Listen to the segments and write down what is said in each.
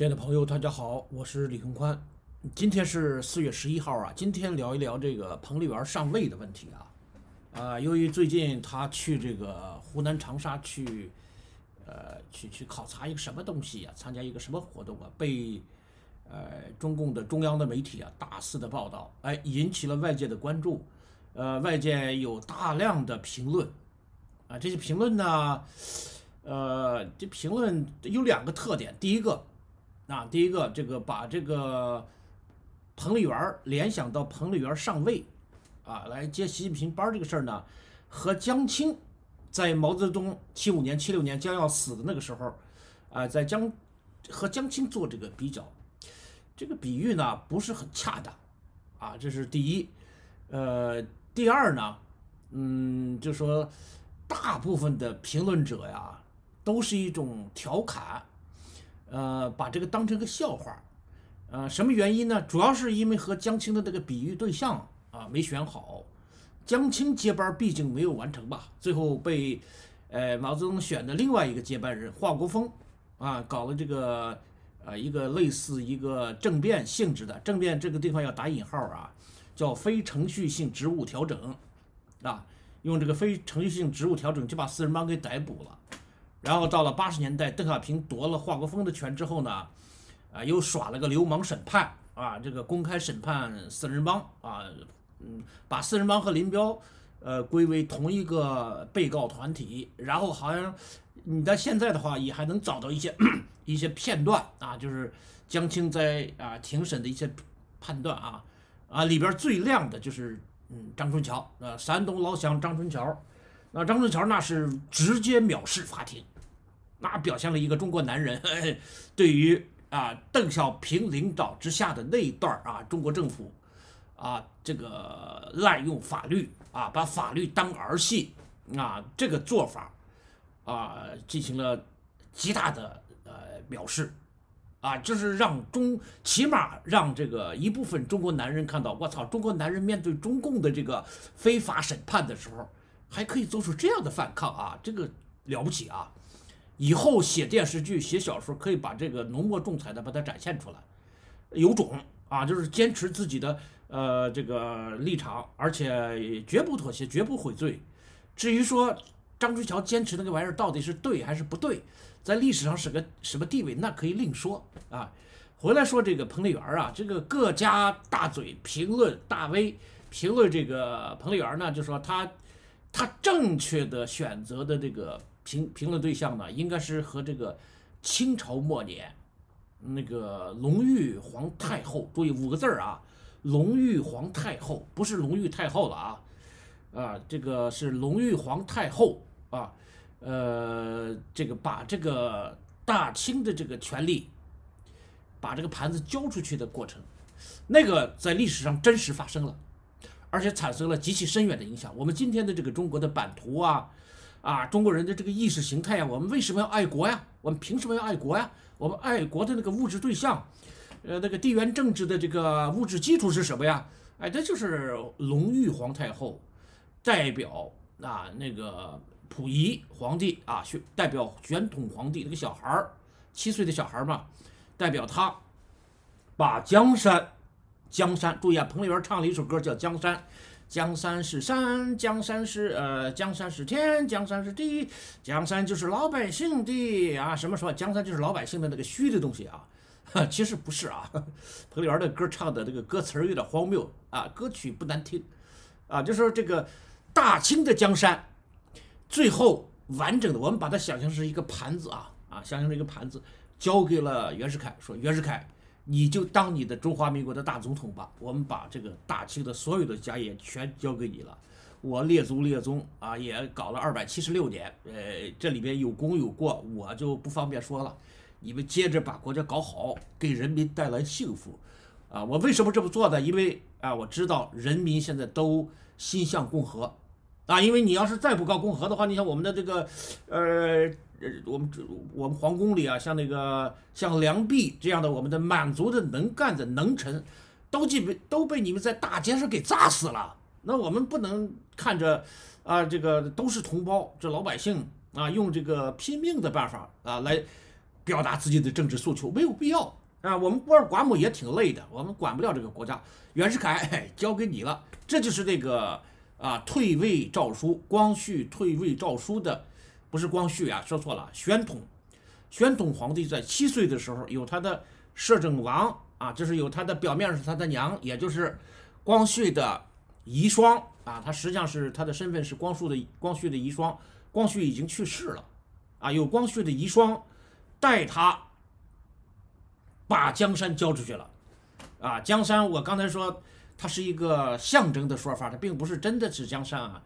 亲爱的朋友，大家好，我是李宏宽。今天是四月十一号啊，今天聊一聊这个彭丽媛上位的问题啊。啊，由于最近他去这个湖南长沙去，呃，去去考察一个什么东西呀？参加一个什么活动啊？被，呃，中共的中央的媒体啊大肆的报道，哎，引起了外界的关注。呃，外界有大量的评论啊，这些评论呢，呃，这评论有两个特点，第一个。啊，第一个，这个把这个彭丽媛联想到彭丽媛上位，啊，来接习近平班这个事儿呢，和江青在毛泽东七五年、七六年将要死的那个时候，啊，在江和江青做这个比较，这个比喻呢不是很恰当，啊，这是第一，呃，第二呢，嗯，就说大部分的评论者呀，都是一种调侃。呃，把这个当成个笑话呃，什么原因呢？主要是因为和江青的这个比喻对象啊没选好，江青接班毕竟没有完成吧，最后被，呃，毛泽东选的另外一个接班人华国锋，啊，搞了这个，呃，一个类似一个政变性质的政变，这个地方要打引号啊，叫非程序性职务调整，啊，用这个非程序性职务调整就把四人帮给逮捕了。然后到了八十年代，邓小平夺了华国锋的权之后呢，啊，又耍了个流氓审判啊，这个公开审判四人帮啊，嗯，把四人帮和林彪，呃，归为同一个被告团体。然后好像你在现在的话也还能找到一些一些片段啊，就是江青在啊庭审的一些判断啊，啊里边最亮的就是嗯张春桥，啊，山东老乡张春桥，那张春桥那是直接藐视法庭。那表现了一个中国男人对于啊邓小平领导之下的那一段啊中国政府啊这个滥用法律啊把法律当儿戏啊这个做法啊进行了极大的呃藐视啊就是让中起码让这个一部分中国男人看到我操中国男人面对中共的这个非法审判的时候还可以做出这样的反抗啊这个了不起啊！以后写电视剧、写小说，可以把这个浓墨重彩的把它展现出来，有种啊，就是坚持自己的呃这个立场，而且绝不妥协，绝不悔罪。至于说张春桥坚持那个玩意儿到底是对还是不对，在历史上是个什么地位，那可以另说啊。回来说这个彭丽媛啊，这个各家大嘴评论大 V 评论这个彭丽媛呢，就说她她正确的选择的这个。评评论对象呢，应该是和这个清朝末年那个隆裕皇太后，注意五个字儿啊，隆裕皇太后，不是隆裕太后了啊，啊，这个是隆裕皇太后啊，呃，这个把这个大清的这个权力，把这个盘子交出去的过程，那个在历史上真实发生了，而且产生了极其深远的影响。我们今天的这个中国的版图啊。啊，中国人的这个意识形态呀，我们为什么要爱国呀？我们凭什么要爱国呀？我们爱国的那个物质对象，呃，那个地缘政治的这个物质基础是什么呀？哎，这就是隆裕皇太后，代表啊那个溥仪皇帝啊，选代表卷统皇帝那个小孩儿，七岁的小孩儿嘛，代表他把江山，江山，注意啊，彭丽媛唱了一首歌叫《江山》。江山是山，江山是呃，江山是天，江山是地，江山就是老百姓的啊。什么么，江山就是老百姓的那个虚的东西啊？其实不是啊。彭丽媛的歌唱的这个歌词儿有点荒谬啊，歌曲不难听，啊，就是这个大清的江山，最后完整的，我们把它想象是一个盘子啊啊，想象成一个盘子，交给了袁世凯，说袁世凯。你就当你的中华民国的大总统吧，我们把这个大清的所有的家业全交给你了。我列祖列宗啊，也搞了二百七十六年，呃，这里边有功有过，我就不方便说了。你们接着把国家搞好，给人民带来幸福，啊，我为什么这么做呢？因为啊，我知道人民现在都心向共和，啊，因为你要是再不搞共和的话，你像我们的这个，呃。呃，我们这我们皇宫里啊，像那个像梁弼这样的我们的满族的能干的能臣，都基被都被你们在大街上给炸死了。那我们不能看着啊，这个都是同胞，这老百姓啊，用这个拼命的办法啊来表达自己的政治诉求，没有必要啊。我们孤儿寡母也挺累的，我们管不了这个国家。袁世凯交给你了，这就是那个啊退位诏书，光绪退位诏书的。不是光绪啊，说错了。宣统，宣统皇帝在七岁的时候有他的摄政王啊，就是有他的表面上是他的娘，也就是光绪的遗孀啊。他实际上是他的身份是光绪的光绪的遗孀，光绪已经去世了啊，有光绪的遗孀代他把江山交出去了啊。江山，我刚才说它是一个象征的说法，它并不是真的指江山啊。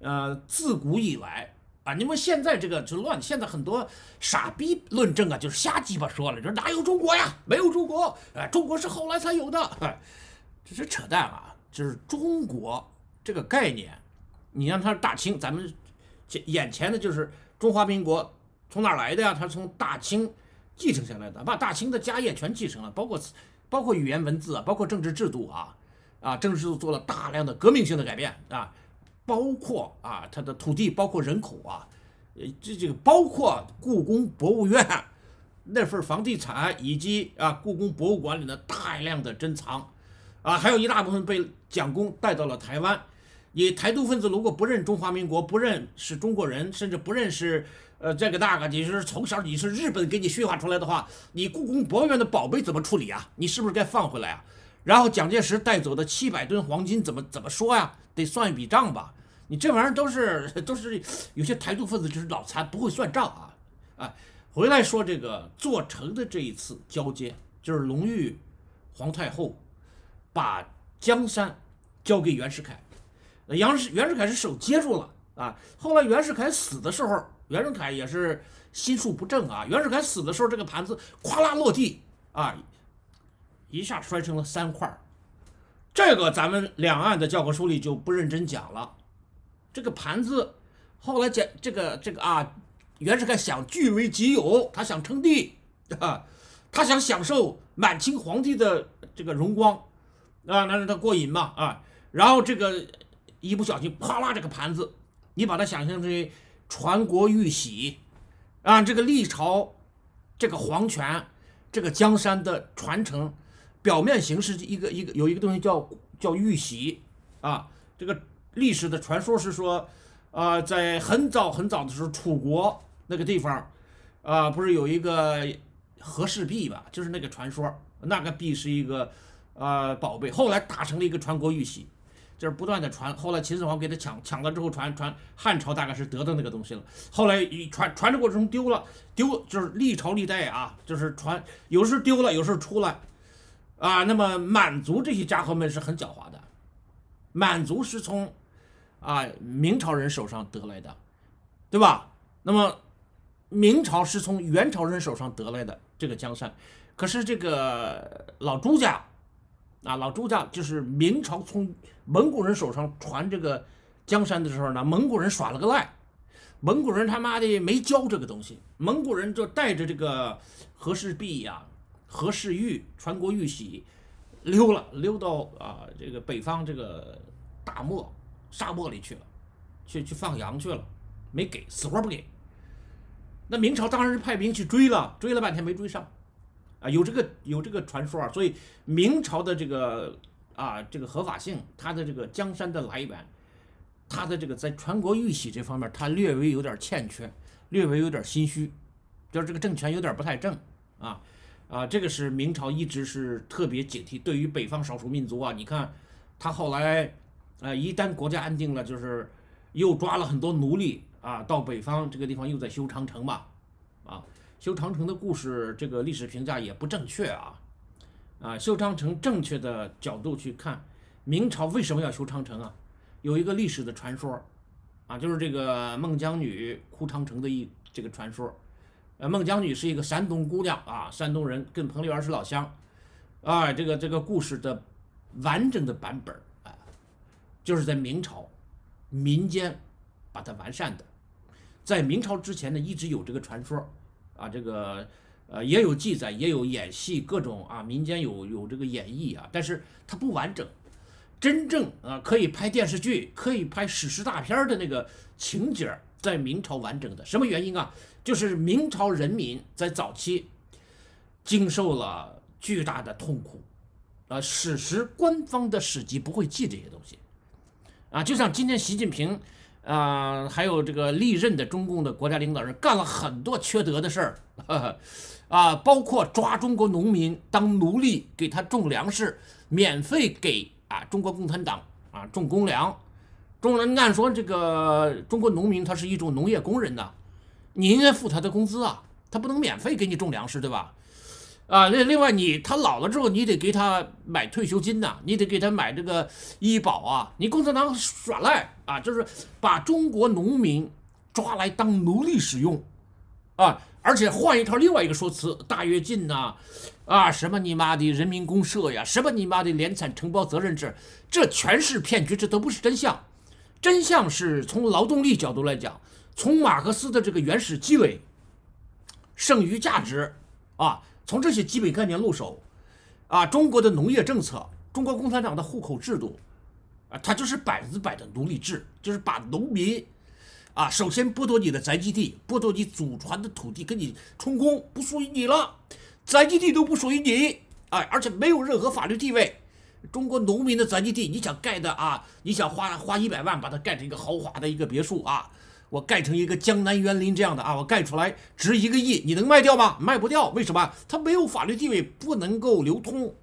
呃，自古以来。啊，你们现在这个就乱，现在很多傻逼论证啊，就是瞎鸡巴说了，是哪有中国呀？没有中国，哎，中国是后来才有的，这是扯淡啊！就是中国这个概念，你让他大清，咱们眼前的就是中华民国，从哪儿来的呀？他从大清继承下来的，把大清的家业全继承了，包括包括语言文字啊，包括政治制度啊，啊，政治制度做了大量的革命性的改变啊。包括啊，它的土地，包括人口啊，呃，这这个包括故宫博物院那份房地产，以及啊故宫博物馆里的大量的珍藏啊，还有一大部分被蒋公带到了台湾。你台独分子如果不认中华民国，不认识中国人，甚至不认识呃这个那个，你是从小你是日本给你驯化出来的话，你故宫博物院的宝贝怎么处理啊？你是不是该放回来啊？然后蒋介石带走的七百吨黄金怎么怎么说呀？得算一笔账吧。你这玩意儿都是都是有些台独分子就是脑残不会算账啊！啊！回来说这个做成的这一次交接，就是隆裕皇太后把江山交给袁世凯，杨世袁世凯是手接住了啊。后来袁世凯死的时候，袁世凯也是心术不正啊。袁世凯死的时候，这个盘子咵啦落地啊，一下摔成了三块这个咱们两岸的教科书里就不认真讲了。这个盘子，后来讲这个这个啊，袁世凯想据为己有，他想称帝啊，他想享受满清皇帝的这个荣光，啊，那让他过瘾嘛啊。然后这个一不小心，啪啦，这个盘子，你把它想象成传国玉玺，啊，这个历朝这个皇权、这个江山的传承，表面形式一个一个有一个东西叫叫玉玺啊，这个。历史的传说是说，啊，在很早很早的时候，楚国那个地方，啊，不是有一个和氏璧吧？就是那个传说，那个璧是一个呃宝贝，后来打成了一个传国玉玺，就是不断的传。后来秦始皇给他抢抢了之后传传，汉朝大概是得到那个东西了。后来传传的过程中丢了，丢就是历朝历代啊，就是传，有时候丢了，有时候出来，啊，那么满族这些家伙们是很狡猾的，满族是从。啊，明朝人手上得来的，对吧？那么，明朝是从元朝人手上得来的这个江山，可是这个老朱家，啊，老朱家就是明朝从蒙古人手上传这个江山的时候呢，蒙古人耍了个赖，蒙古人他妈的没教这个东西，蒙古人就带着这个和氏璧呀、和氏玉、传国玉玺溜了，溜到啊这个北方这个大漠。沙漠里去了，去去放羊去了，没给，死活不给。那明朝当然是派兵去追了，追了半天没追上，啊，有这个有这个传说啊。所以明朝的这个啊，这个合法性，它的这个江山的来源，它的这个在全国玉玺这方面，它略微有点欠缺，略微有点心虚，就是这个政权有点不太正啊啊。这个是明朝一直是特别警惕对于北方少数民族啊。你看他后来。呃，一旦国家安定了，就是又抓了很多奴隶啊，到北方这个地方又在修长城嘛，啊，修长城的故事，这个历史评价也不正确啊，啊，修长城正确的角度去看，明朝为什么要修长城啊？有一个历史的传说，啊，就是这个孟姜女哭长城的一这个传说，呃，孟姜女是一个山东姑娘啊，山东人跟彭丽媛是老乡，啊，这个这个故事的完整的版本。就是在明朝，民间把它完善的。在明朝之前呢，一直有这个传说，啊，这个呃也有记载，也有演戏，各种啊，民间有有这个演绎啊，但是它不完整。真正啊可以拍电视剧、可以拍史诗大片的那个情节，在明朝完整的。什么原因啊？就是明朝人民在早期，经受了巨大的痛苦，啊，史实官方的史籍不会记这些东西。啊，就像今天习近平，啊，还有这个历任的中共的国家领导人干了很多缺德的事儿，啊，包括抓中国农民当奴隶，给他种粮食，免费给啊中国共产党啊种公粮。中国人按说这个中国农民他是一种农业工人呐，你应该付他的工资啊，他不能免费给你种粮食，对吧？啊，另另外，你他老了之后，你得给他买退休金呐，你得给他买这个医保啊。你共产党耍赖啊，就是把中国农民抓来当奴隶使用啊，而且换一套另外一个说辞，大跃进呐，啊，什么你妈的人民公社呀，什么你妈的联产承包责任制，这全是骗局，这都不是真相。真相是从劳动力角度来讲，从马克思的这个原始积累、剩余价值啊。从这些基本概念入手，啊，中国的农业政策，中国共产党的户口制度，啊，它就是百分之百的奴隶制，就是把农民，啊，首先剥夺你的宅基地，剥夺你祖传的土地，给你充公，不属于你了，宅基地都不属于你，哎，而且没有任何法律地位。中国农民的宅基地，你想盖的啊，你想花花一百万把它盖成一个豪华的一个别墅啊。我盖成一个江南园林这样的啊，我盖出来值一个亿，你能卖掉吗？卖不掉，为什么？它没有法律地位，不能够流通。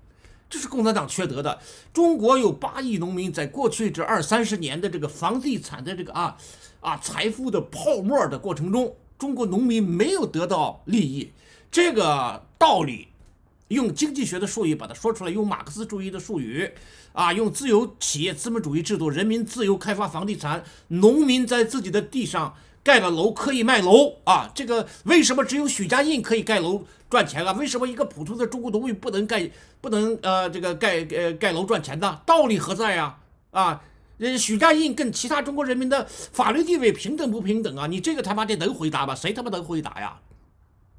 这是共产党缺德的。中国有八亿农民，在过去这二三十年的这个房地产的这个啊啊财富的泡沫的过程中，中国农民没有得到利益，这个道理。用经济学的术语把它说出来，用马克思主义的术语，啊，用自由企业资本主义制度，人民自由开发房地产，农民在自己的地上盖了楼可以卖楼啊，这个为什么只有许家印可以盖楼赚钱啊？为什么一个普通的中国农民不能盖不能呃这个盖呃盖楼赚钱呢？道理何在呀？啊，呃许家印跟其他中国人民的法律地位平等不平等啊？你这个他妈的能回答吗？谁他妈能回答呀？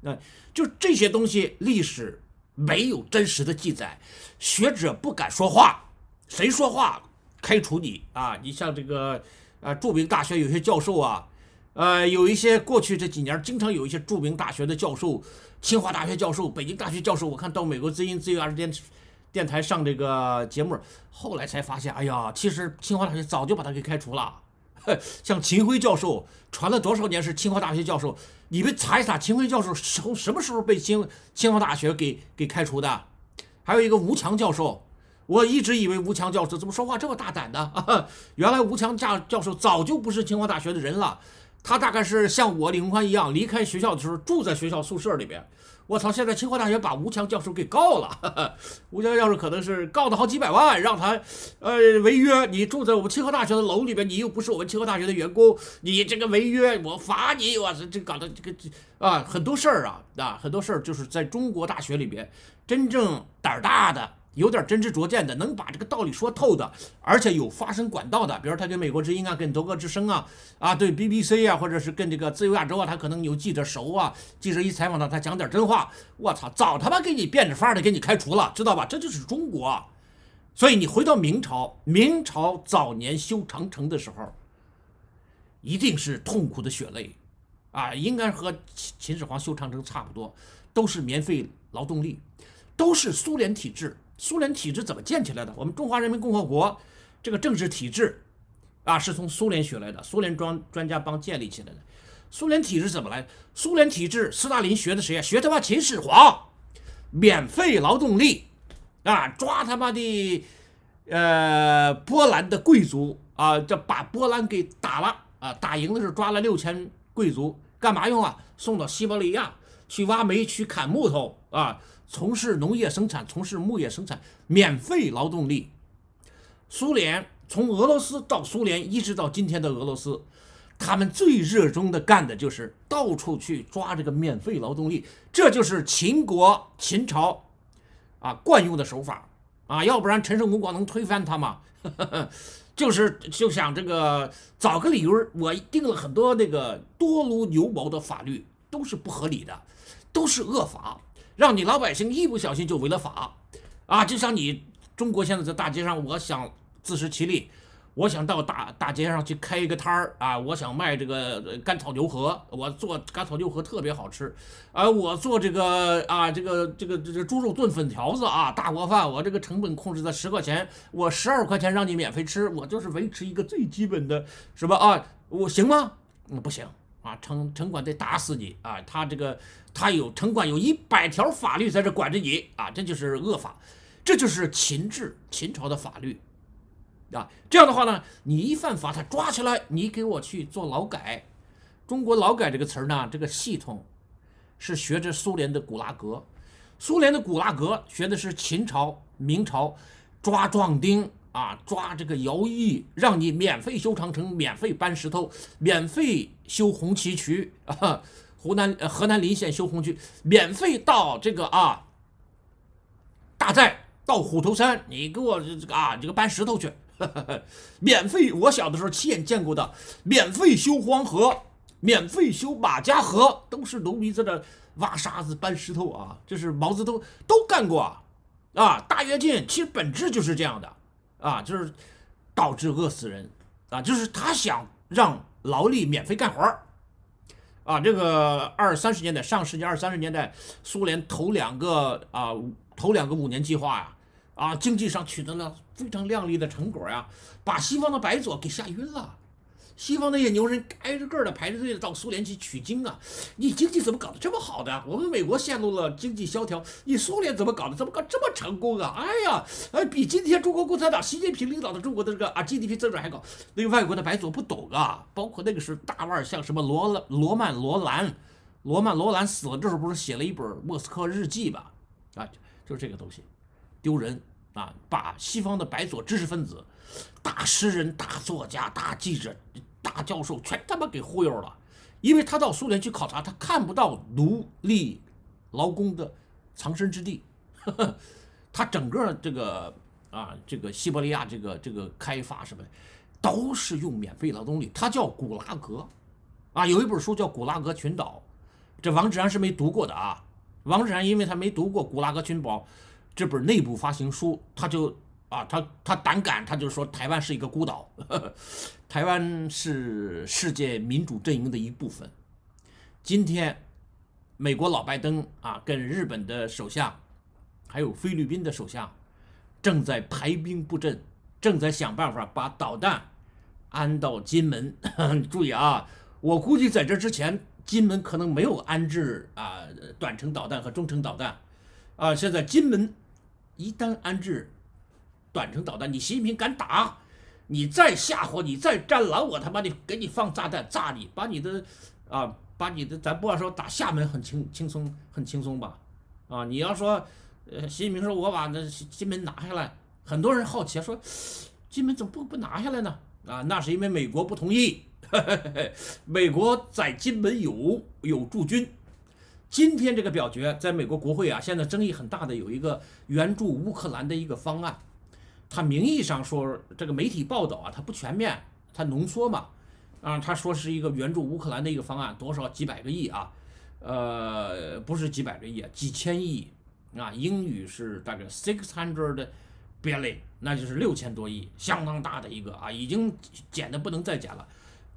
那就这些东西历史。没有真实的记载，学者不敢说话，谁说话开除你啊！你像这个，呃，著名大学有些教授啊，呃，有一些过去这几年经常有一些著名大学的教授，清华大学教授、北京大学教授，我看到美国自音》《自由啊电，电台上这个节目，后来才发现，哎呀，其实清华大学早就把他给开除了。像秦辉教授，传了多少年是清华大学教授。你们查一查，秦辉教授从什么时候被清清华大学给给开除的？还有一个吴强教授，我一直以为吴强教授怎么说话这么大胆呢？原来吴强教教授早就不是清华大学的人了，他大概是像我李洪宽一样，离开学校的时候住在学校宿舍里边。我操！现在清华大学把吴强教授给告了，吴强教授可能是告的好几百万，让他呃违约。你住在我们清华大学的楼里边，你又不是我们清华大学的员工，你这个违约，我罚你！我操！这搞得这个这啊，很多事儿啊，啊，很多事儿就是在中国大学里边，真正胆儿大的。有点真知灼见的，能把这个道理说透的，而且有发声管道的，比如他跟美国之音啊，跟德国之声啊，啊，对 BBC 啊，或者是跟这个自由亚洲啊，他可能有记者熟啊，记者一采访他，他讲点真话，我操，早他妈给你变着法的给你开除了，知道吧？这就是中国。所以你回到明朝，明朝早年修长城的时候，一定是痛苦的血泪，啊，应该和秦秦始皇修长城差不多，都是免费劳动力，都是苏联体制。苏联体制怎么建起来的？我们中华人民共和国这个政治体制啊，是从苏联学来的，苏联专专家帮建立起来的。苏联体制怎么来？苏联体制，斯大林学的谁呀？学他妈秦始皇，免费劳动力啊，抓他妈的呃波兰的贵族啊，这把波兰给打了啊，打赢的时候抓了六千贵族，干嘛用啊？送到西伯利亚去挖煤去砍木头啊。从事农业生产、从事牧业生产，免费劳动力。苏联从俄罗斯到苏联，一直到今天的俄罗斯，他们最热衷的干的就是到处去抓这个免费劳动力。这就是秦国、秦朝啊惯用的手法啊，要不然陈胜吴广能推翻他吗？就是就想这个找个理由我定了很多那个多如牛毛的法律，都是不合理的，都是恶法。让你老百姓一不小心就违了法，啊！就像你中国现在在大街上，我想自食其力，我想到大大街上去开一个摊儿啊，我想卖这个甘草牛河，我做甘草牛河特别好吃，啊，我做这个啊，这个这个这个猪肉炖粉条子啊，大锅饭，我这个成本控制在十块钱，我十二块钱让你免费吃，我就是维持一个最基本的，是吧？啊，我行吗？嗯，不行。啊，城城管得打死你啊！他这个他有城管有一百条法律在这管着你啊！这就是恶法，这就是秦制秦朝的法律，啊，这样的话呢，你一犯法，他抓起来，你给我去做劳改。中国劳改这个词儿呢，这个系统是学着苏联的古拉格，苏联的古拉格学的是秦朝、明朝抓壮丁啊，抓这个徭役，让你免费修长城，免费搬石头，免费。修红旗渠 啊，湖南、河南临县修红旗，免费到这个啊，大寨到虎头山，你给我这个啊，这个搬石头去，免费。我小的时候亲眼见过的，免费修黄河，免费修马家河，都是农民在那挖沙子、搬石头啊。这是毛泽东都干过啊。啊，大跃进其实本质就是这样的啊，就是导致饿死人啊，就是他想让。劳力免费干活啊，这个二三十年代，上世纪二三十年代，苏联头两个啊，头两个五年计划呀，啊，经济上取得了非常亮丽的成果呀，把西方的白左给吓晕了。西方那些牛人挨着个儿的排着队的到苏联去取经啊！你经济怎么搞得这么好的？我们美国陷入了经济萧条，你苏联怎么搞的？怎么搞这么成功啊？哎呀，哎，比今天中国共产党习近平领导的中国的这个啊 GDP 增长还高。那个外国的白左不懂啊，包括那个时候大腕儿像什么罗罗曼·罗兰，罗曼·罗兰死了，这时候不是写了一本《莫斯科日记》吧？啊，就就是这个东西，丢人啊！把西方的白左知识分子、大诗人大作家、大记者。大教授全他妈给忽悠了，因为他到苏联去考察，他看不到奴隶劳工的藏身之地。他整个这个啊，这个西伯利亚这个这个开发什么，都是用免费劳动力。他叫古拉格，啊，有一本书叫《古拉格群岛》，这王志安是没读过的啊。王志安因为他没读过《古拉格群岛》这本内部发行书，他就。啊，他他胆敢，他就说台湾是一个孤岛，台湾是世界民主阵营的一部分。今天，美国老拜登啊，跟日本的手下，还有菲律宾的手下，正在排兵布阵，正在想办法把导弹安到金门。注意啊，我估计在这之前，金门可能没有安置啊短程导弹和中程导弹。啊，现在金门一旦安置。反程导弹，你习近平敢打，你再吓唬你再战狼，我他妈的给你放炸弹炸你，把你的啊，把你的，咱不管说打厦门很轻轻松，很轻松吧？啊，你要说，呃，习近平说我把那金门拿下来，很多人好奇说，金门怎么不不拿下来呢？啊，那是因为美国不同意，美国在金门有有驻军。今天这个表决在美国国会啊，现在争议很大的有一个援助乌克兰的一个方案。他名义上说这个媒体报道啊，它不全面，它浓缩嘛，啊，他说是一个援助乌克兰的一个方案，多少几百个亿啊，呃，不是几百个亿，几千亿啊，英语是大概 six hundred billion，那就是六千多亿，相当大的一个啊，已经减的不能再减了，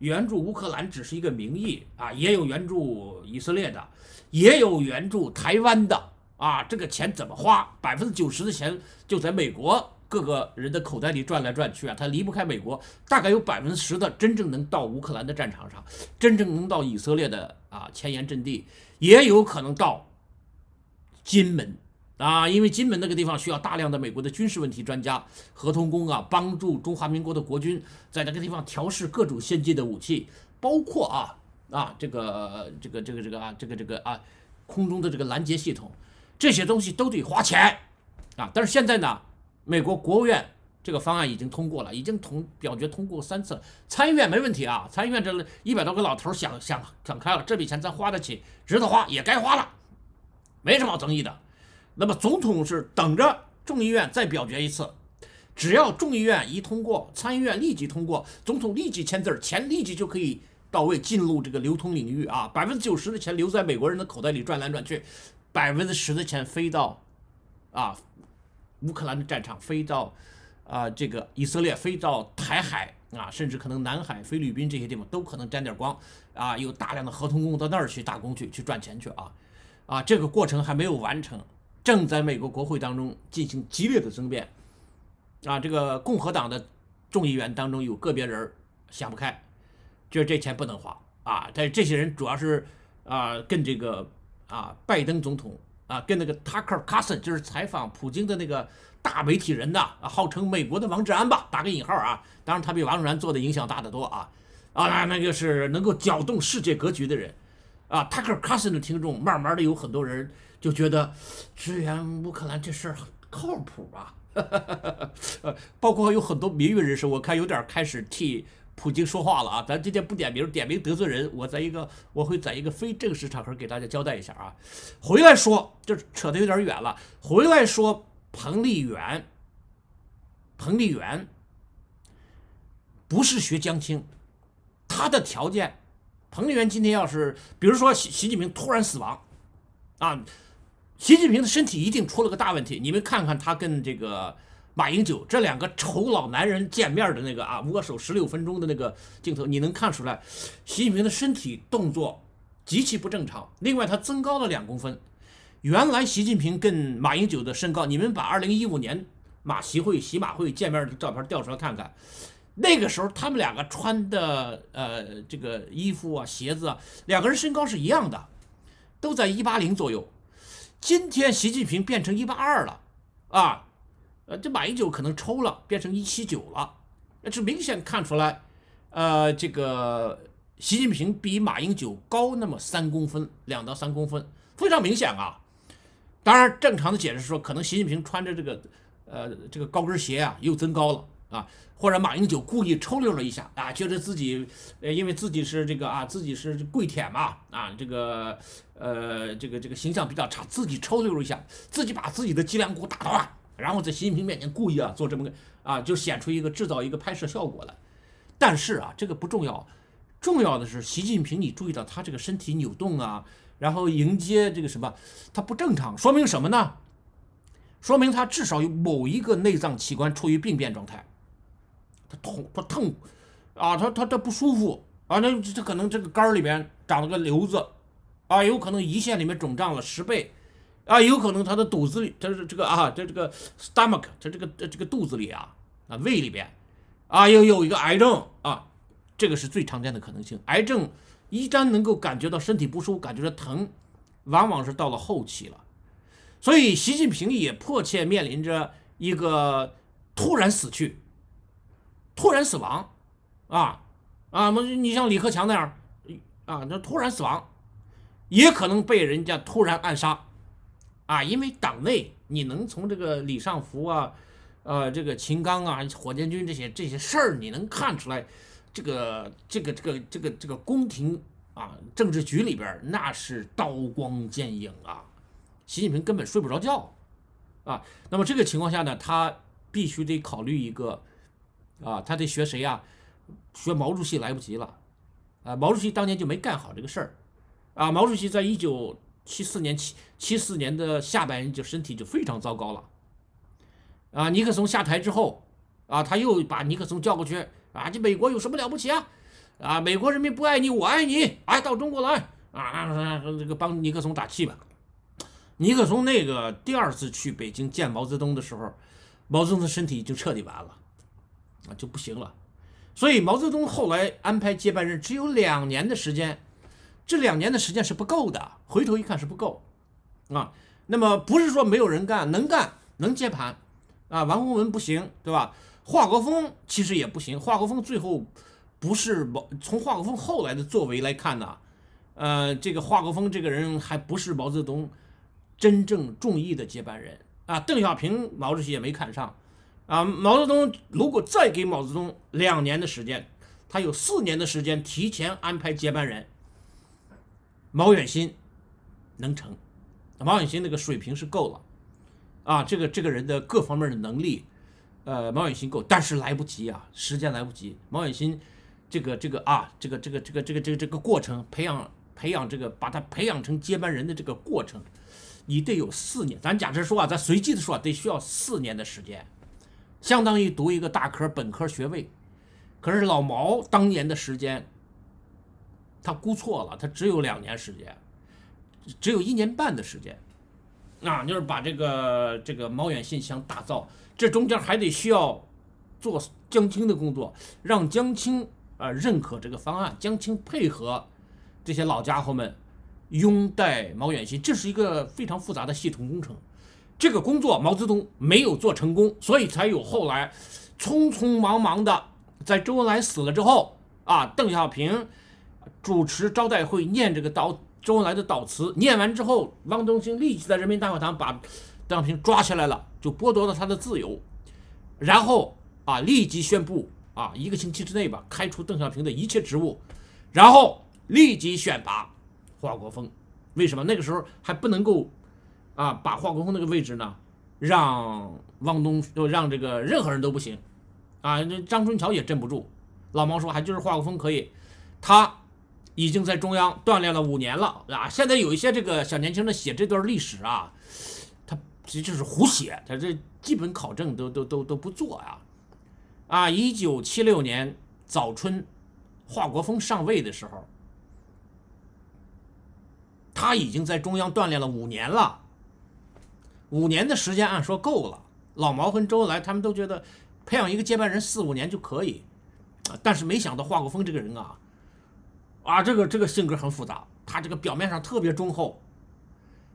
援助乌克兰只是一个名义啊，也有援助以色列的，也有援助台湾的啊，这个钱怎么花？百分之九十的钱就在美国。各个人的口袋里转来转去啊，他离不开美国。大概有百分之十的真正能到乌克兰的战场上，真正能到以色列的啊前沿阵地，也有可能到金门啊，因为金门那个地方需要大量的美国的军事问题专家、合同工啊，帮助中华民国的国军在那个地方调试各种先进的武器，包括啊啊这个这个这个这个啊这个这个啊空中的这个拦截系统，这些东西都得花钱啊。但是现在呢？美国国务院这个方案已经通过了，已经同表决通过三次，参议院没问题啊，参议院这一百多个老头想想想开了，这笔钱咱花得起，值得花，也该花了，没什么好争议的。那么总统是等着众议院再表决一次，只要众议院一通过，参议院立即通过，总统立即签字，钱立即就可以到位，进入这个流通领域啊，百分之九十的钱留在美国人的口袋里转来转去，百分之十的钱飞到啊。乌克兰的战场飞到，啊，这个以色列飞到台海啊，甚至可能南海、菲律宾这些地方都可能沾点光，啊，有大量的合同工到那儿去打工去，去赚钱去啊，啊，这个过程还没有完成，正在美国国会当中进行激烈的争辩，啊，这个共和党的众议员当中有个别人想不开，就是这钱不能花啊，但这些人主要是啊，跟这个啊，拜登总统。啊，跟那个 Tucker Carlson，就是采访普京的那个大媒体人呐，号称美国的王志安吧，打个引号啊。当然，他比王志安做的影响大得多啊，啊，那个是能够搅动世界格局的人，啊，Tucker Carlson 的听众，慢慢的有很多人就觉得支援乌克兰这事儿靠谱吧，包括有很多名人，士，我看有点开始替。普京说话了啊，咱今天不点名，点名得罪人。我在一个，我会在一个非正式场合给大家交代一下啊。回来说，这扯得有点远了。回来说，彭丽媛，彭丽媛不是学江青，他的条件，彭丽媛今天要是，比如说习习近平突然死亡，啊，习近平的身体一定出了个大问题。你们看看他跟这个。马英九这两个丑老男人见面的那个啊，握手十六分钟的那个镜头，你能看出来，习近平的身体动作极其不正常。另外，他增高了两公分。原来习近平跟马英九的身高，你们把二零一五年马习会习马会见面的照片调出来看看，那个时候他们两个穿的呃这个衣服啊鞋子啊，两个人身高是一样的，都在一八零左右。今天习近平变成一八二了啊。呃，这马英九可能抽了，变成一七九了，这明显看出来，呃，这个习近平比马英九高那么三公分，两到三公分，非常明显啊。当然，正常的解释说，可能习近平穿着这个，呃，这个高跟鞋啊，又增高了啊，或者马英九故意抽溜了一下啊，觉得自己，呃，因为自己是这个啊，自己是跪舔嘛，啊，这个，呃，这个这个形象比较差，自己抽溜了一下，自己把自己的脊梁骨打断。然后在习近平面前故意啊做这么个啊，就显出一个制造一个拍摄效果来。但是啊，这个不重要，重要的是习近平，你注意到他这个身体扭动啊，然后迎接这个什么，他不正常，说明什么呢？说明他至少有某一个内脏器官处于病变状态，他痛他痛，啊，他他他不舒服啊，那这可能这个肝里面长了个瘤子啊，有可能胰腺里面肿胀了十倍。啊，有可能他的肚子里，他是这个啊，他这个 stomach，他这个这个肚子里啊，啊胃里边，啊有有一个癌症啊，这个是最常见的可能性。癌症一旦能够感觉到身体不舒服，感觉到疼，往往是到了后期了。所以习近平也迫切面临着一个突然死去、突然死亡啊啊！那你像李克强那样啊，那突然死亡，也可能被人家突然暗杀。啊，因为党内你能从这个李尚福啊，呃，这个秦刚啊，火箭军这些这些事儿，你能看出来，这个这个这个这个这个宫廷啊，政治局里边那是刀光剑影啊。习近平根本睡不着觉啊。那么这个情况下呢，他必须得考虑一个啊，他得学谁呀？学毛主席来不及了啊！毛主席当年就没干好这个事儿啊！毛主席在一九。七四年七七四年的下半年就身体就非常糟糕了，啊，尼克松下台之后，啊，他又把尼克松叫过去，啊，这美国有什么了不起啊，啊，美国人民不爱你，我爱你，哎，到中国来，啊，这个帮尼克松打气吧。尼克松那个第二次去北京见毛泽东的时候，毛泽东的身体已经彻底完了，啊，就不行了，所以毛泽东后来安排接班人只有两年的时间。这两年的时间是不够的，回头一看是不够，啊，那么不是说没有人干，能干能接盘，啊，王洪文不行，对吧？华国锋其实也不行，华国锋最后不是毛，从华国锋后来的作为来看呢，呃，这个华国锋这个人还不是毛泽东真正中意的接班人啊，邓小平毛主席也没看上，啊，毛泽东如果再给毛泽东两年的时间，他有四年的时间提前安排接班人。毛远新能成，毛远新那个水平是够了，啊，这个这个人的各方面的能力，呃，毛远新够，但是来不及啊，时间来不及。毛远新这个这个啊，这个这个这个这个这个这个过程培养培养这个把他培养成接班人的这个过程，你得有四年。咱假设说啊，咱随机的说，啊，得需要四年的时间，相当于读一个大科本科学位。可是老毛当年的时间。他估错了，他只有两年时间，只有一年半的时间，啊，就是把这个这个毛远新想打造，这中间还得需要做江青的工作，让江青啊认可这个方案，江青配合这些老家伙们拥戴毛远新，这是一个非常复杂的系统工程，这个工作毛泽东没有做成功，所以才有后来匆匆忙忙的在周恩来死了之后啊，邓小平。主持招待会，念这个导周恩来的导词，念完之后，汪东兴立即在人民大会堂把邓小平抓起来了，就剥夺了他的自由，然后啊，立即宣布啊，一个星期之内吧，开除邓小平的一切职务，然后立即选拔华国锋。为什么那个时候还不能够啊，把华国锋那个位置呢？让汪东，让这个任何人都不行，啊，那张春桥也镇不住。老毛说，还就是华国锋可以，他。已经在中央锻炼了五年了啊！现在有一些这个小年轻的写这段历史啊，他其实就是胡写，他这基本考证都都都都不做啊！啊，一九七六年早春，华国锋上位的时候，他已经在中央锻炼了五年了。五年的时间按说够了，老毛跟周恩来他们都觉得培养一个接班人四五年就可以，但是没想到华国锋这个人啊。啊，这个这个性格很复杂。他这个表面上特别忠厚，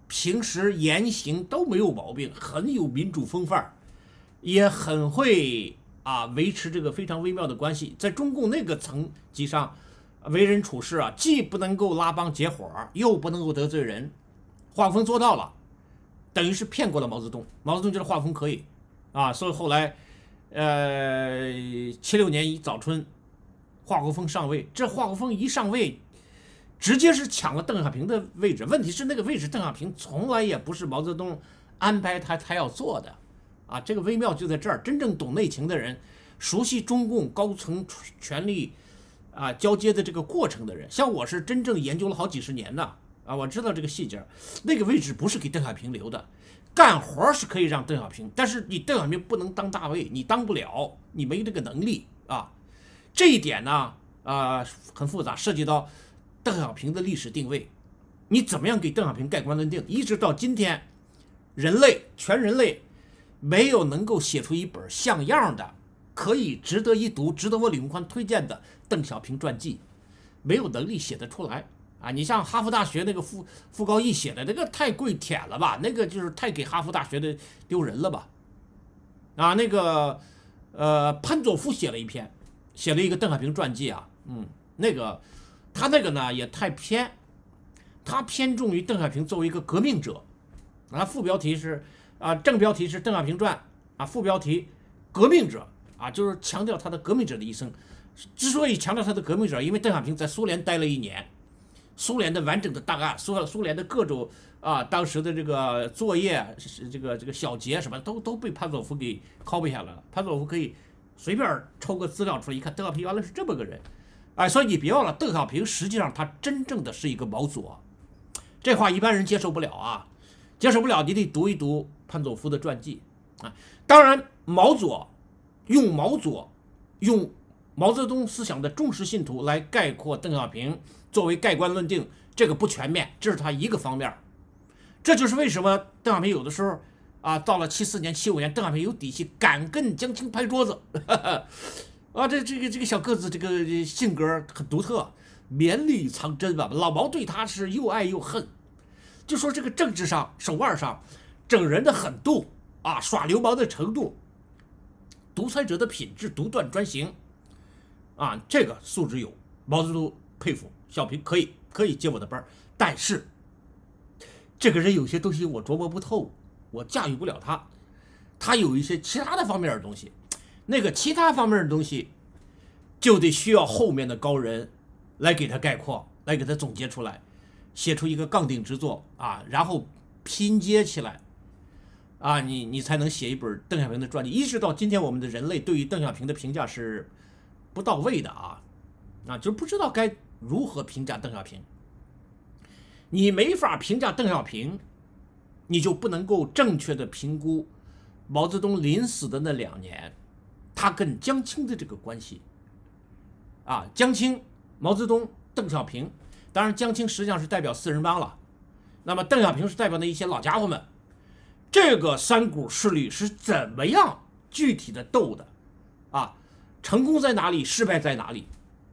平时言行都没有毛病，很有民主风范也很会啊维持这个非常微妙的关系。在中共那个层级上，为人处事啊，既不能够拉帮结伙又不能够得罪人，画风做到了，等于是骗过了毛泽东。毛泽东觉得画风可以啊，所以后来，呃，七六年一早春。华国锋上位，这华国锋一上位，直接是抢了邓小平的位置。问题是那个位置，邓小平从来也不是毛泽东安排他他要做的，啊，这个微妙就在这儿。真正懂内情的人，熟悉中共高层权力啊交接的这个过程的人，像我是真正研究了好几十年的啊，我知道这个细节。那个位置不是给邓小平留的，干活是可以让邓小平，但是你邓小平不能当大位，你当不了，你没这个能力啊。这一点呢，啊，很复杂，涉及到邓小平的历史定位。你怎么样给邓小平盖棺论定？一直到今天，人类全人类没有能够写出一本像样的、可以值得一读、值得我李云宽推荐的邓小平传记，没有能力写得出来啊！你像哈佛大学那个傅傅高义写的那个太跪舔了吧？那个就是太给哈佛大学的丢人了吧？啊，那个呃，潘佐夫写了一篇。写了一个邓小平传记啊，嗯，那个他那个呢也太偏，他偏重于邓小平作为一个革命者，啊副标题是啊正标题是邓小平传啊副标题革命者啊就是强调他的革命者的一生，之所以强调他的革命者，因为邓小平在苏联待了一年，苏联的完整的档案，苏苏联的各种啊当时的这个作业这个这个小结什么都都被潘佐夫给拷贝下来了，潘佐夫可以。随便抽个资料出来一看，邓小平原来是这么个人，哎，所以你别忘了，邓小平实际上他真正的是一个毛左，这话一般人接受不了啊，接受不了，你得读一读潘佐夫的传记啊。当然，毛左用毛左用毛泽东思想的忠实信徒来概括邓小平作为盖棺论定，这个不全面，这是他一个方面，这就是为什么邓小平有的时候。啊，到了七四年、七五年，邓小平有底气敢跟江青拍桌子。啊，这这个这个小个子，这个性格很独特，绵里藏针吧？老毛对他是又爱又恨。就说这个政治上手腕上整人的狠度啊，耍流氓的程度，独裁者的品质，独断专行啊，这个素质有，毛泽东佩服小平，可以可以接我的班但是这个人有些东西我琢磨不透。我驾驭不了他，他有一些其他的方面的东西，那个其他方面的东西，就得需要后面的高人来给他概括，来给他总结出来，写出一个杠顶之作啊，然后拼接起来，啊，你你才能写一本邓小平的传记。一直到今天我们的人类对于邓小平的评价是不到位的啊，啊，就是不知道该如何评价邓小平，你没法评价邓小平。你就不能够正确的评估毛泽东临死的那两年，他跟江青的这个关系。啊，江青、毛泽东、邓小平，当然江青实际上是代表四人帮了，那么邓小平是代表那些老家伙们，这个三股势力是怎么样具体的斗的？啊，成功在哪里？失败在哪里？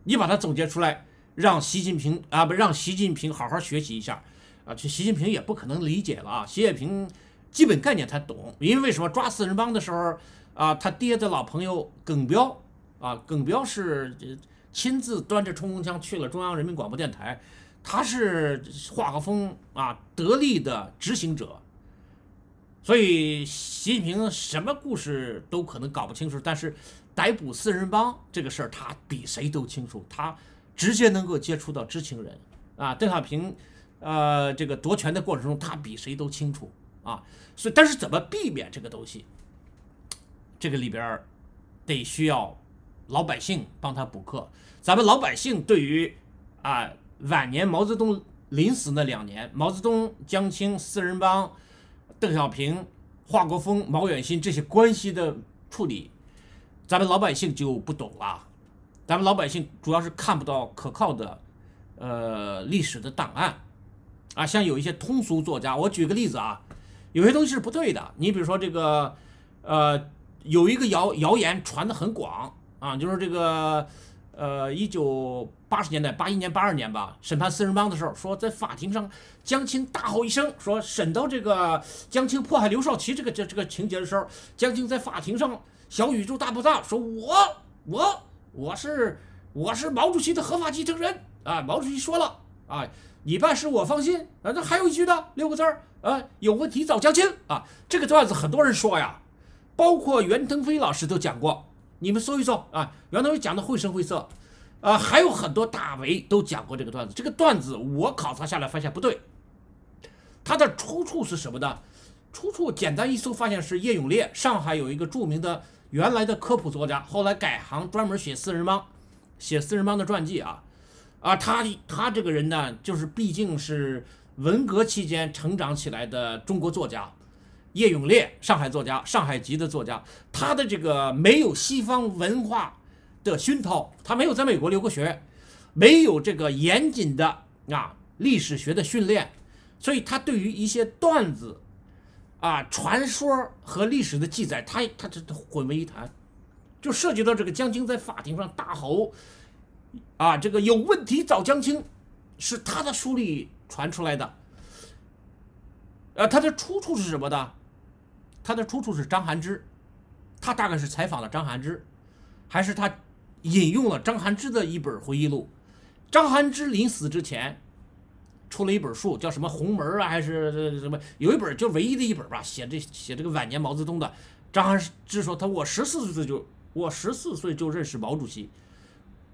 你把它总结出来，让习近平啊，不让习近平好好学习一下。啊，去习近平也不可能理解了啊。习近平基本概念他懂，因为什么？抓四人帮的时候啊，他爹的老朋友耿彪啊，耿彪是亲自端着冲锋枪去了中央人民广播电台，他是画个风啊得力的执行者。所以习近平什么故事都可能搞不清楚，但是逮捕四人帮这个事儿他比谁都清楚，他直接能够接触到知情人啊，邓小平。呃，这个夺权的过程中，他比谁都清楚啊，所以，但是怎么避免这个东西，这个里边得需要老百姓帮他补课。咱们老百姓对于啊晚年毛泽东临死那两年，毛泽东江青四人帮、邓小平、华国锋、毛远新这些关系的处理，咱们老百姓就不懂了。咱们老百姓主要是看不到可靠的呃历史的档案。啊，像有一些通俗作家，我举个例子啊，有些东西是不对的。你比如说这个，呃，有一个谣谣言传的很广啊，就是这个，呃，一九八十年代八一年八二年吧，审判四人帮的时候，说在法庭上江青大吼一声，说审到这个江青迫害刘少奇这个这这个情节的时候，江青在法庭上小宇宙大爆炸，说我我我是我是毛主席的合法继承人啊！毛主席说了啊。你办事我放心啊！那还有一句呢，六个字儿啊，有问题早江清啊！这个段子很多人说呀，包括袁腾飞老师都讲过，你们搜一搜啊。袁腾飞讲的绘声绘色啊，还有很多大 V 都讲过这个段子。这个段子我考察下来发现不对，它的出处是什么呢？出处简单一搜发现是叶永烈，上海有一个著名的原来的科普作家，后来改行专门写四人帮，写四人帮的传记啊。啊，他，他这个人呢，就是毕竟是文革期间成长起来的中国作家，叶永烈，上海作家，上海籍的作家。他的这个没有西方文化的熏陶，他没有在美国留过学，没有这个严谨的啊历史学的训练，所以他对于一些段子啊、传说和历史的记载，他他这混为一谈，就涉及到这个江青在法庭上大吼。啊，这个有问题找江青，是他的书里传出来的。呃，他的出处是什么的？他的出处是张涵之，他大概是采访了张涵之，还是他引用了张涵之的一本回忆录。张涵之临死之前出了一本书，叫什么《红门》啊，还是什么？有一本就唯一的一本吧，写这写这个晚年毛泽东的。张含之说他我十四岁就我十四岁就认识毛主席。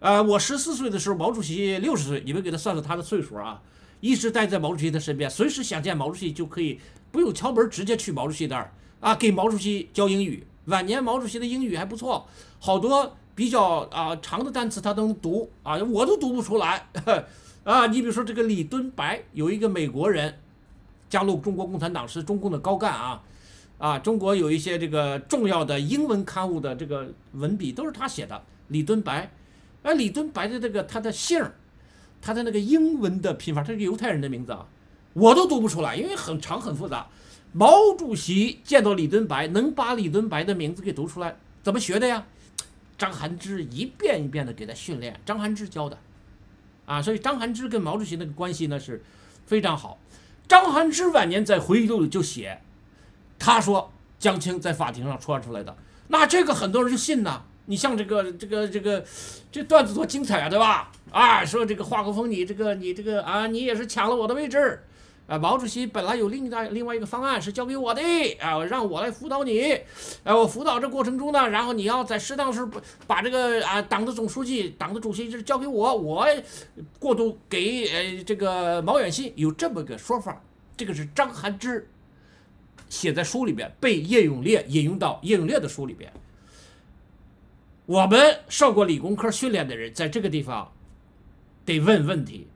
呃，我十四岁的时候，毛主席六十岁，你们给他算算他的岁数啊！一直待在毛主席的身边，随时想见毛主席就可以不用敲门，直接去毛主席那儿啊，给毛主席教英语。晚年毛主席的英语还不错，好多比较啊长的单词他都能读啊，我都读不出来啊。你比如说这个李敦白，有一个美国人，加入中国共产党是中共的高干啊啊，中国有一些这个重要的英文刊物的这个文笔都是他写的，李敦白。哎，李敦白的这个他的姓儿，他的那个英文的拼法，他是犹太人的名字啊，我都读不出来，因为很长很复杂。毛主席见到李敦白，能把李敦白的名字给读出来，怎么学的呀？张涵之一遍一遍的给他训练，张涵之教的，啊，所以张涵之跟毛主席那个关系呢是非常好。张涵之晚年在回忆录里就写，他说江青在法庭上串出来的，那这个很多人就信呢。你像这个这个这个，这段子多精彩啊，对吧？啊，说这个华国锋，你这个你这个啊，你也是抢了我的位置，啊，毛主席本来有另一大另外一个方案是交给我的啊，让我来辅导你，哎，我辅导这过程中呢，然后你要在适当时候把这个啊党的总书记、党的主席是交给我，我过渡给呃这个毛远新，有这么个说法，这个是张含之写在书里边，被叶永烈引用到叶永烈的书里边。我们受过理工科训练的人，在这个地方得问问题：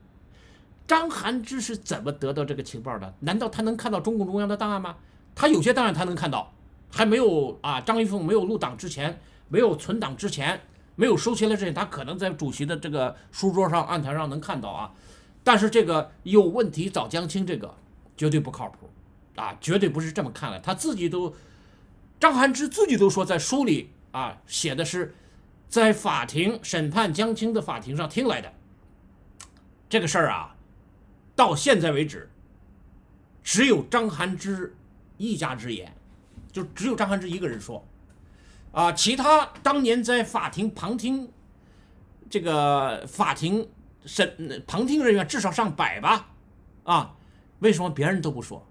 张涵之是怎么得到这个情报的？难道他能看到中共中央的档案吗？他有些档案他能看到，还没有啊。张玉凤没有入党之前，没有存档之前，没有收起来之前，他可能在主席的这个书桌上案台上能看到啊。但是这个有问题找江青，这个绝对不靠谱啊，绝对不是这么看的。他自己都，张涵之自己都说，在书里啊写的是。在法庭审判江青的法庭上听来的这个事儿啊，到现在为止，只有张涵之一家之言，就只有张涵之一个人说啊，其他当年在法庭旁听这个法庭审旁听人员至少上百吧，啊，为什么别人都不说？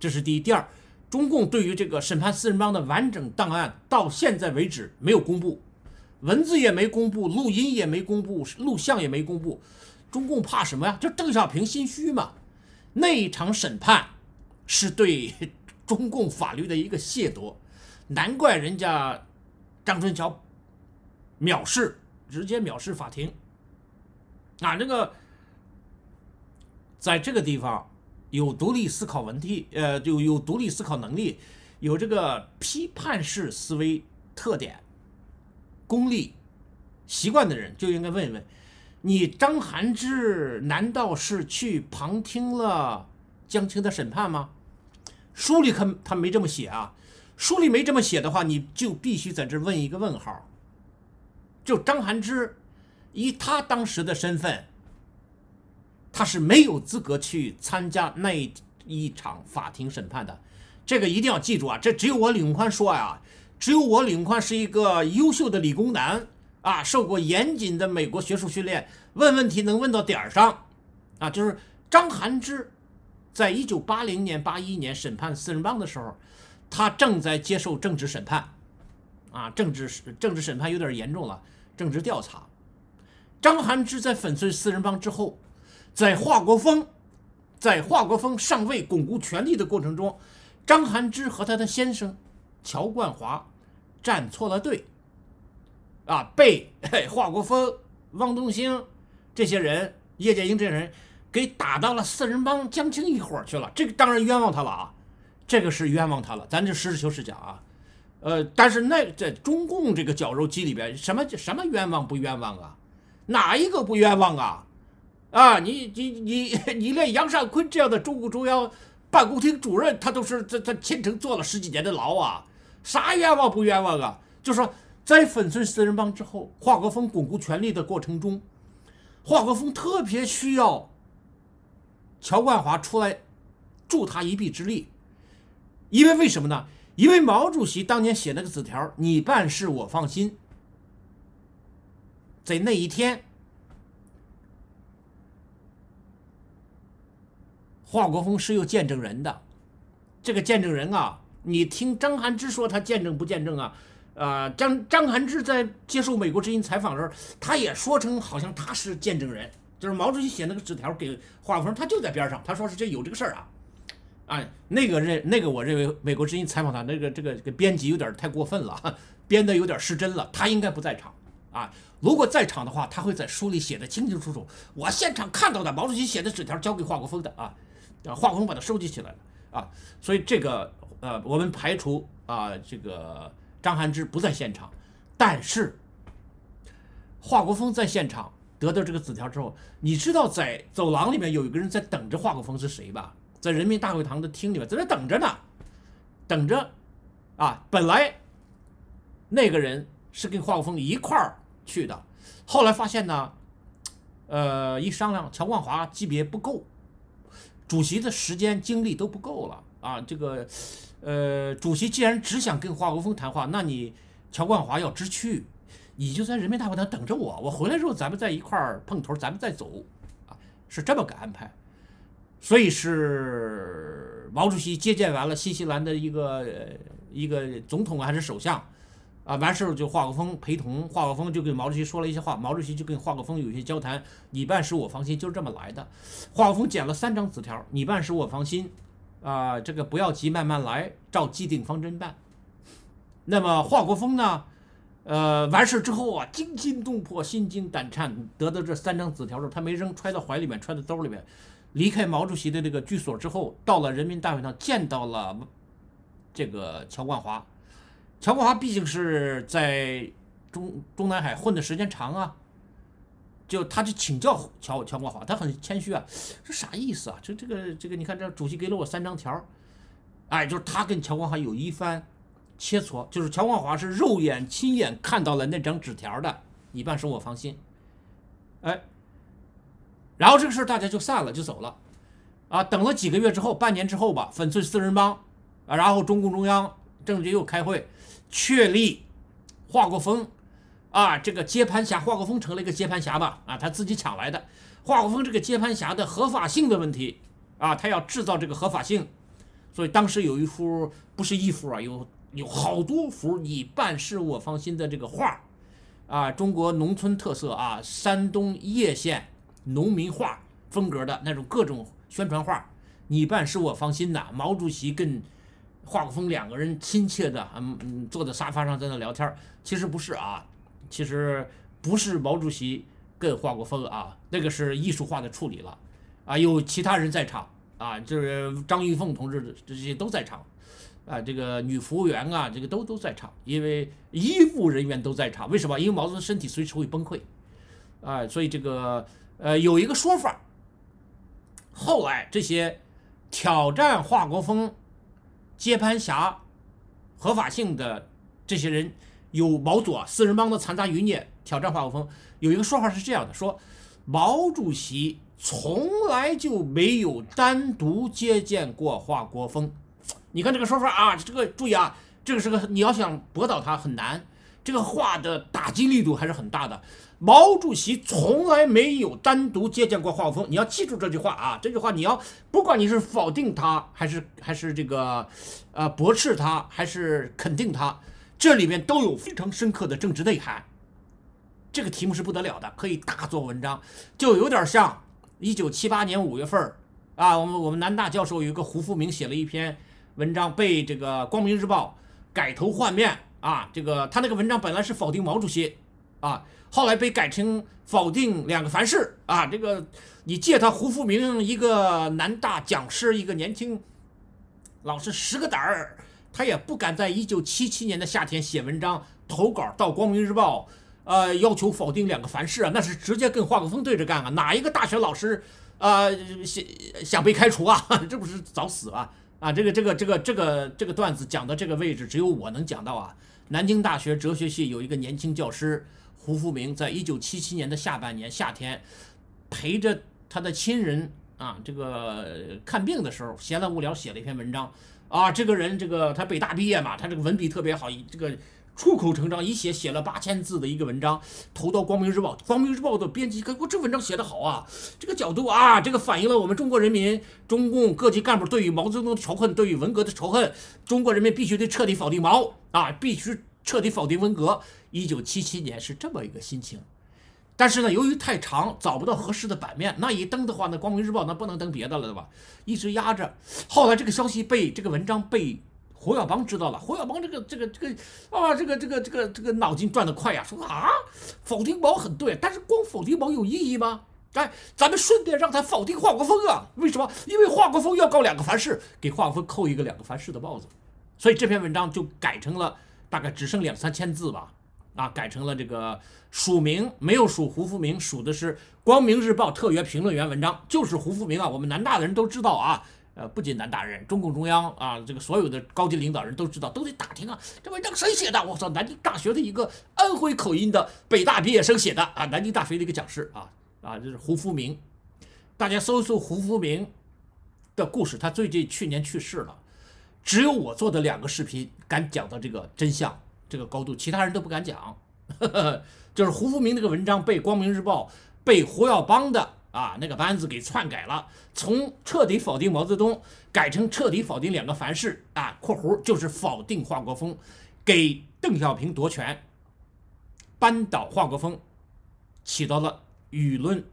这是第一。第二，中共对于这个审判四人帮的完整档案，到现在为止没有公布。文字也没公布，录音也没公布，录像也没公布。中共怕什么呀？就邓小平心虚嘛。那一场审判是对 中共法律的一个亵渎，难怪人家张春桥藐视，直接藐视法庭。啊，这个在这个地方有独立思考问题，呃，有有独立思考能力，有这个批判式思维特点。功利习惯的人就应该问一问：你张涵之难道是去旁听了江青的审判吗？书里可他没这么写啊！书里没这么写的话，你就必须在这问一个问号。就张涵之，以他当时的身份，他是没有资格去参加那一场法庭审判的。这个一定要记住啊！这只有我李永宽说呀。只有我领宽是一个优秀的理工男啊，受过严谨的美国学术训练，问问题能问到点儿上啊。就是张涵之，在一九八零年、八一年审判四人帮的时候，他正在接受政治审判啊，政治政治审判有点严重了，政治调查。张涵之在粉碎四人帮之后，在华国锋在华国锋尚未巩固权力的过程中，张涵之和他的先生。乔冠华站错了队，啊，被华国锋、汪东兴这些人、叶剑英这些人给打到了四人帮江青一伙去了。这个当然冤枉他了啊，这个是冤枉他了。咱就实事求是讲啊，呃，但是那在中共这个绞肉机里边，什么什么冤枉不冤枉啊？哪一个不冤枉啊？啊，你你你你连杨尚坤这样的中共中央办公厅主任，他都是在在天城坐了十几年的牢啊。啥冤枉不冤枉啊？就说在粉碎四人帮之后，华国锋巩固权力的过程中，华国锋特别需要乔冠华出来助他一臂之力，因为为什么呢？因为毛主席当年写那个纸条：“你办事，我放心。”在那一天，华国锋是有见证人的，这个见证人啊。你听张涵之说，他见证不见证啊？啊，张张涵之在接受美国之音采访的时候，他也说成好像他是见证人，就是毛主席写那个纸条给华国锋，他就在边上。他说是这有这个事儿啊，哎，那个认那个我认为美国之音采访他那个这个这个编辑有点太过分了，编的有点失真了。他应该不在场啊，如果在场的话，他会在书里写的清清楚楚。我现场看到的毛主席写的纸条交给华国锋的啊，啊，华国锋把它收集起来了啊，所以这个。呃，我们排除啊，这个张晗之不在现场，但是华国锋在现场得到这个纸条之后，你知道在走廊里面有一个人在等着华国锋是谁吧？在人民大会堂的厅里面，在那等着呢，等着。啊，本来那个人是跟华国锋一块儿去的，后来发现呢，呃，一商量，乔冠华级别不够，主席的时间精力都不够了啊，这个。呃，主席既然只想跟华国锋谈话，那你乔冠华要知去，你就在人民大会堂等着我。我回来之后，咱们在一块碰头，咱们再走，啊，是这么个安排。所以是毛主席接见完了新西兰的一个一个总统还是首相，啊，完事儿就华国锋陪同，华国锋就跟毛主席说了一些话，毛主席就跟华国锋有些交谈，你办事我放心，就是这么来的。华国锋捡了三张纸条，你办事我放心。啊，这个不要急，慢慢来，照既定方针办。那么华国锋呢？呃，完事之后啊，惊心动魄，心惊胆颤。得到这三张纸条之后，他没扔，揣到怀里面，揣到兜里面。离开毛主席的这个居所之后，到了人民大会堂，见到了这个乔冠华。乔冠华毕竟是在中中南海混的时间长啊。就他就请教乔乔光华，他很谦虚啊，这啥意思啊？这这个这个，你看这主席给了我三张条，哎，就是他跟乔光华有一番切磋，就是乔光华是肉眼亲眼看到了那张纸条的，你办事我放心，哎，然后这个事大家就散了就走了，啊，等了几个月之后，半年之后吧，粉碎四人帮，啊，然后中共中央政治局又开会，确立华国锋。啊，这个接盘侠华国锋成了一个接盘侠吧？啊，他自己抢来的，华国锋这个接盘侠的合法性的问题啊，他要制造这个合法性。所以当时有一幅不是一幅啊，有有好多幅“你办事我放心”的这个画啊，中国农村特色啊，山东叶县农民画风格的那种各种宣传画，“你办事我放心”的，毛主席跟华国锋两个人亲切的嗯嗯坐在沙发上在那聊天其实不是啊。其实不是毛主席跟华国锋啊，那个是艺术化的处理了，啊，有其他人在场啊，就是张玉凤同志这些都在场，啊，这个女服务员啊，这个都都在场，因为医务人员都在场，为什么？因为毛泽东身体随时会崩溃，啊，所以这个呃有一个说法，后来这些挑战华国锋接盘侠合法性的这些人。有毛左四人帮的残渣余孽挑战华国锋，有一个说法是这样的：说毛主席从来就没有单独接见过华国锋。你看这个说法啊，这个注意啊，这个是个你要想驳倒他很难。这个话的打击力度还是很大的。毛主席从来没有单独接见过华国锋，你要记住这句话啊，这句话你要不管你是否定他，还是还是这个呃驳斥他，还是肯定他。这里面都有非常深刻的政治内涵，这个题目是不得了的，可以大做文章，就有点像一九七八年五月份啊，我们我们南大教授有一个胡福明写了一篇文章，被这个光明日报改头换面啊，这个他那个文章本来是否定毛主席啊，后来被改成否定两个凡是啊，这个你借他胡福明一个南大讲师一个年轻老师十个胆儿。他也不敢在一九七七年的夏天写文章、投稿到《光明日报》，呃，要求否定两个凡是啊，那是直接跟华国锋对着干啊！哪一个大学老师啊，想想被开除啊？这不是早死吗？啊，这个这个这个这个这个段子讲的这个位置只有我能讲到啊！南京大学哲学系有一个年轻教师胡福明，在一九七七年的下半年夏天，陪着他的亲人啊，这个看病的时候，闲来无聊写了一篇文章。啊，这个人，这个他北大毕业嘛，他这个文笔特别好，这个出口成章，一写写了八千字的一个文章，投到《光明日报》，《光明日报》的编辑，可我这文章写得好啊，这个角度啊，这个反映了我们中国人民、中共各级干部对于毛泽东的仇恨，对于文革的仇恨，中国人民必须得彻底否定毛啊，必须彻底否定文革。一九七七年是这么一个心情。但是呢，由于太长，找不到合适的版面，那一登的话，那《光明日报》那不能登别的了，对吧？一直压着。后来这个消息被这个文章被胡耀邦知道了，胡耀邦这个这个这个啊，这个这个这个这个脑筋转得快呀，说啊，否定毛很对，但是光否定毛有意义吗？哎，咱们顺便让他否定华国锋啊？为什么？因为华国锋要告两个凡事，给华国锋扣一个两个凡事的帽子，所以这篇文章就改成了大概只剩两三千字吧。啊，改成了这个署名没有署胡福明，署的是《光明日报》特约评论员文章，就是胡福明啊。我们南大的人都知道啊，呃，不仅南大人，中共中央啊，这个所有的高级领导人都知道，都得打听啊，这文章谁写的？我操，南京大学的一个安徽口音的北大毕业生写的啊，南京大学的一个讲师啊，啊，就是胡福明。大家搜一搜胡福明的故事，他最近去年去世了，只有我做的两个视频敢讲到这个真相。这个高度，其他人都不敢讲，就是胡福明那个文章被《光明日报》被胡耀邦的啊那个班子给篡改了，从彻底否定毛泽东改成彻底否定两个凡是啊（括弧就是否定华国锋，给邓小平夺权，扳倒华国锋），起到了舆论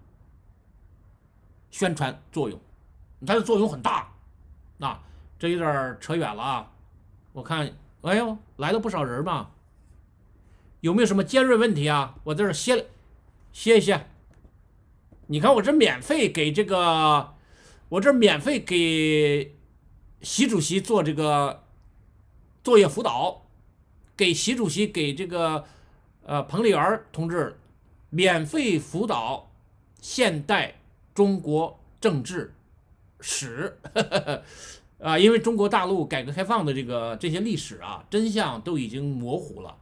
宣传作用，它的作用很大。那这有点扯远了啊，我看哎呦。来了不少人嘛，有没有什么尖锐问题啊？我在这歇歇一歇，你看我这免费给这个，我这免费给习主席做这个作业辅导，给习主席给这个呃彭丽媛同志免费辅导现代中国政治史。啊，因为中国大陆改革开放的这个这些历史啊，真相都已经模糊了。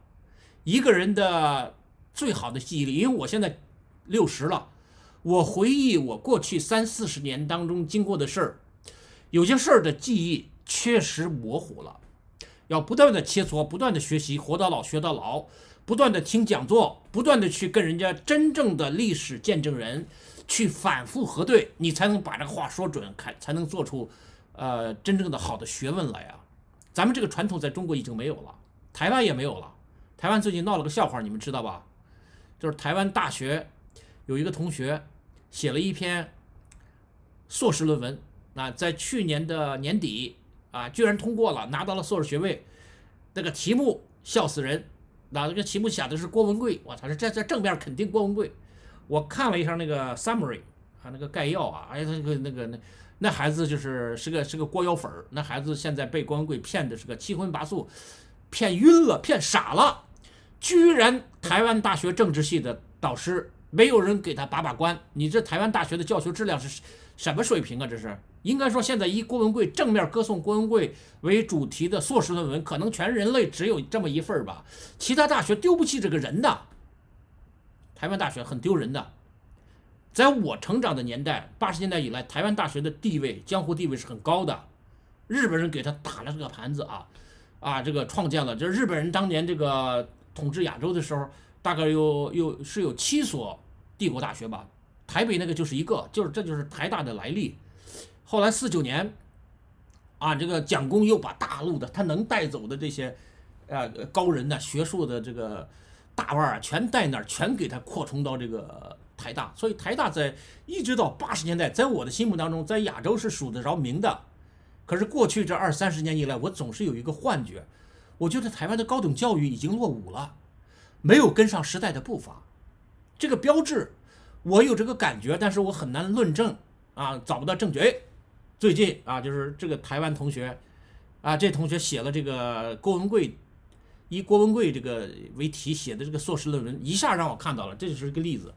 一个人的最好的记忆，力，因为我现在六十了，我回忆我过去三四十年当中经过的事儿，有些事儿的记忆确实模糊了。要不断的切磋，不断的学习，活到老学到老，不断的听讲座，不断的去跟人家真正的历史见证人去反复核对，你才能把这个话说准，才能做出。呃，真正的好的学问了呀，咱们这个传统在中国已经没有了，台湾也没有了。台湾最近闹了个笑话，你们知道吧？就是台湾大学有一个同学写了一篇硕士论文，啊，在去年的年底啊，居然通过了，拿到了硕士学位。那个题目笑死人，啊，那个题目写的是郭文贵，我操，这这正面肯定郭文贵。我看了一下那个 summary 啊，那个概要啊，哎呀，那个那个那。那孩子就是是个是个过腰粉儿，那孩子现在被郭文贵骗的是个七荤八素，骗晕了，骗傻了，居然台湾大学政治系的导师没有人给他把把关，你这台湾大学的教学质量是什么水平啊？这是应该说，现在以郭文贵正面歌颂郭文贵为主题的硕士论文，可能全人类只有这么一份吧，其他大学丢不起这个人的，台湾大学很丢人的。在我成长的年代，八十年代以来，台湾大学的地位、江湖地位是很高的。日本人给他打了这个盘子啊，啊，这个创建了，这日本人当年这个统治亚洲的时候，大概有有是有七所帝国大学吧，台北那个就是一个，就是这就是台大的来历。后来四九年，啊，这个蒋公又把大陆的他能带走的这些，呃，高人的学术的这个大腕儿啊，全带那儿，全给他扩充到这个。台大，所以台大在一直到八十年代，在我的心目当中，在亚洲是数得着名的。可是过去这二三十年以来，我总是有一个幻觉，我觉得台湾的高等教育已经落伍了，没有跟上时代的步伐。这个标志，我有这个感觉，但是我很难论证啊，找不到证据。最近啊，就是这个台湾同学啊，这同学写了这个郭文贵，以郭文贵这个为题写的这个硕士论文，一下让我看到了，这就是个例子。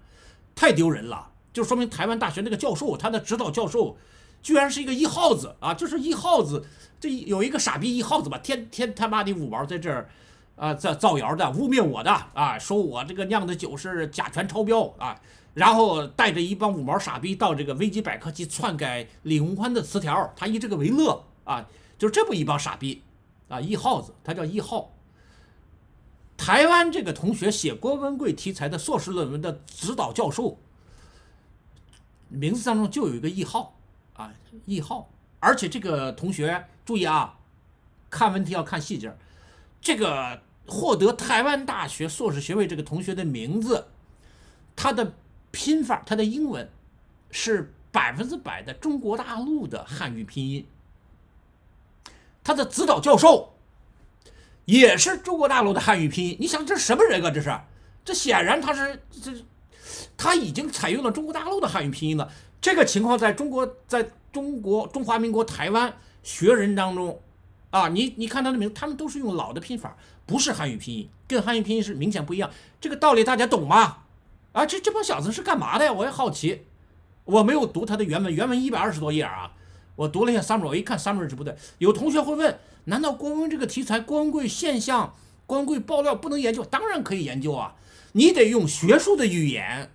太丢人了，就说明台湾大学那个教授，他的指导教授，居然是一个一耗子啊，就是一耗子，这有一个傻逼一耗子吧，天天他妈的五毛在这儿，啊，在造谣的污蔑我的啊，说我这个酿的酒是甲醛超标啊，然后带着一帮五毛傻逼到这个维基百科去篡改李宏宽的词条，他以这个为乐啊，就是这么一帮傻逼，啊，一耗子，他叫一耗。台湾这个同学写郭文贵题材的硕士论文的指导教授，名字当中就有一个易浩，啊，易浩，而且这个同学注意啊，看问题要看细节，这个获得台湾大学硕士学位这个同学的名字，他的拼法，他的英文是百分之百的中国大陆的汉语拼音，他的指导教授。也是中国大陆的汉语拼音，你想这什么人啊？这是，这显然他是这，他已经采用了中国大陆的汉语拼音了。这个情况在中国，在中国中华民国台湾学人当中，啊，你你看他的名，他们都是用老的拼法，不是汉语拼音，跟汉语拼音是明显不一样。这个道理大家懂吗？啊，这这帮小子是干嘛的呀？我也好奇，我没有读他的原文，原文一百二十多页啊，我读了一下 summary，我一看 summary 就不对。有同学会问。难道光这个题材“光棍现象”、“光棍爆料”不能研究？当然可以研究啊！你得用学术的语言，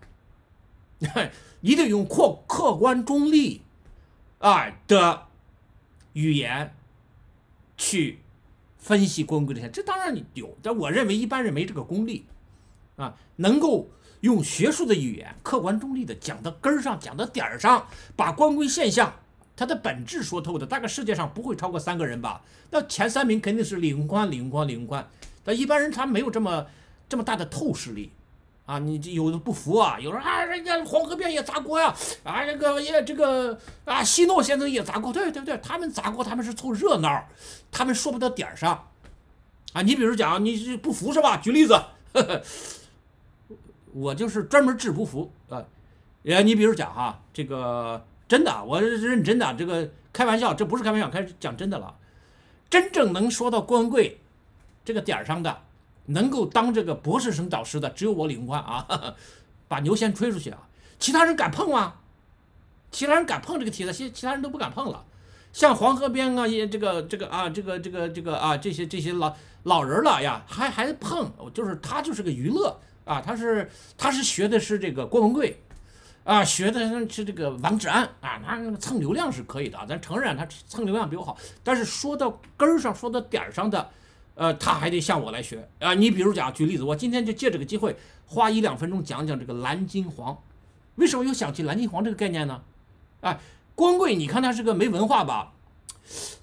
你得用客客观中立啊的语言去分析“棍的现象”。这当然有，但我认为一般人没这个功力啊，能够用学术的语言、客观中立的讲到根儿上、讲到点儿上，把“光棍现象”。它的本质说透的，大概世界上不会超过三个人吧。那前三名肯定是李洪领李领光、李那一般人他没有这么这么大的透视力啊。你有的不服啊，有人说啊，人家黄河边也砸锅呀，啊，这个也这个啊，西诺先生也砸锅，对对对，他们砸锅他们是凑热闹，他们说不到点上啊。你比如讲，你是不服是吧？举例子，我就是专门治不服啊。呃，你比如讲哈，这个。真的，我认真的。这个开玩笑，这不是开玩笑，开始讲真的了。真正能说到郭文贵这个点儿上的，能够当这个博士生导师的，只有我李洪宽啊，把牛先吹出去啊。其他人敢碰吗？其他人敢碰这个题的？其其他人都不敢碰了。像黄河边啊，也这个这个啊，这个这个这个啊，这些这些老老人了呀，还还碰？就是他，就是个娱乐啊，他是他是学的是这个郭文贵。啊，学的是这个王志安啊，他那个蹭流量是可以的啊。咱承认他蹭流量比我好，但是说到根儿上，说到点儿上的，呃，他还得向我来学啊。你比如讲，举例子，我今天就借这个机会花一两分钟讲讲这个蓝金黄。为什么又想起蓝金黄这个概念呢？哎，光贵，你看他是个没文化吧？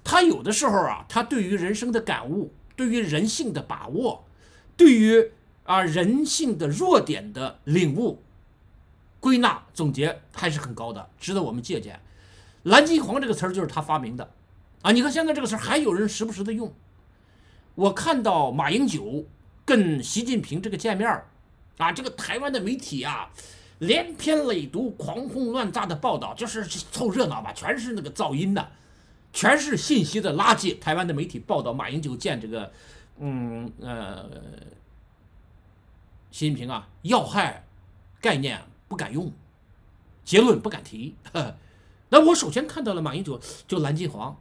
他有的时候啊，他对于人生的感悟，对于人性的把握，对于啊人性的弱点的领悟。归纳总结还是很高的，值得我们借鉴。“蓝金黄”这个词儿就是他发明的啊！你看现在这个词儿还有人时不时的用。我看到马英九跟习近平这个见面儿，啊，这个台湾的媒体啊，连篇累牍、狂轰乱炸的报道，就是凑热闹吧，全是那个噪音的，全是信息的垃圾。台湾的媒体报道马英九见这个，嗯呃，习近平啊，要害概念。不敢用，结论不敢提。那我首先看到了马英九就蓝金黄，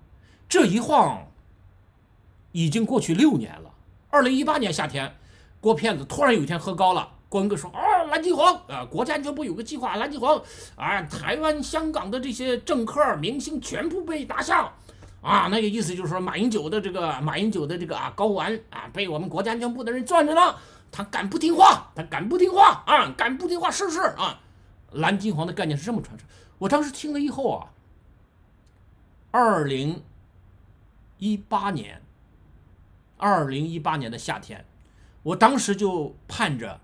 这一晃已经过去六年了。二零一八年夏天，郭骗子突然有一天喝高了，郭文哥说：“啊，蓝金黄啊，国家全部有个计划，蓝金黄啊，台湾、香港的这些政客明星全部被拿下啊。”那个意思就是说，马英九的这个马英九的这个啊高丸啊被我们国家安全部的人攥着了。他敢不听话，他敢不听话啊！敢不听话试试啊！蓝金黄的概念是这么传承。我当时听了以后啊，二零一八年，二零一八年的夏天，我当时就盼着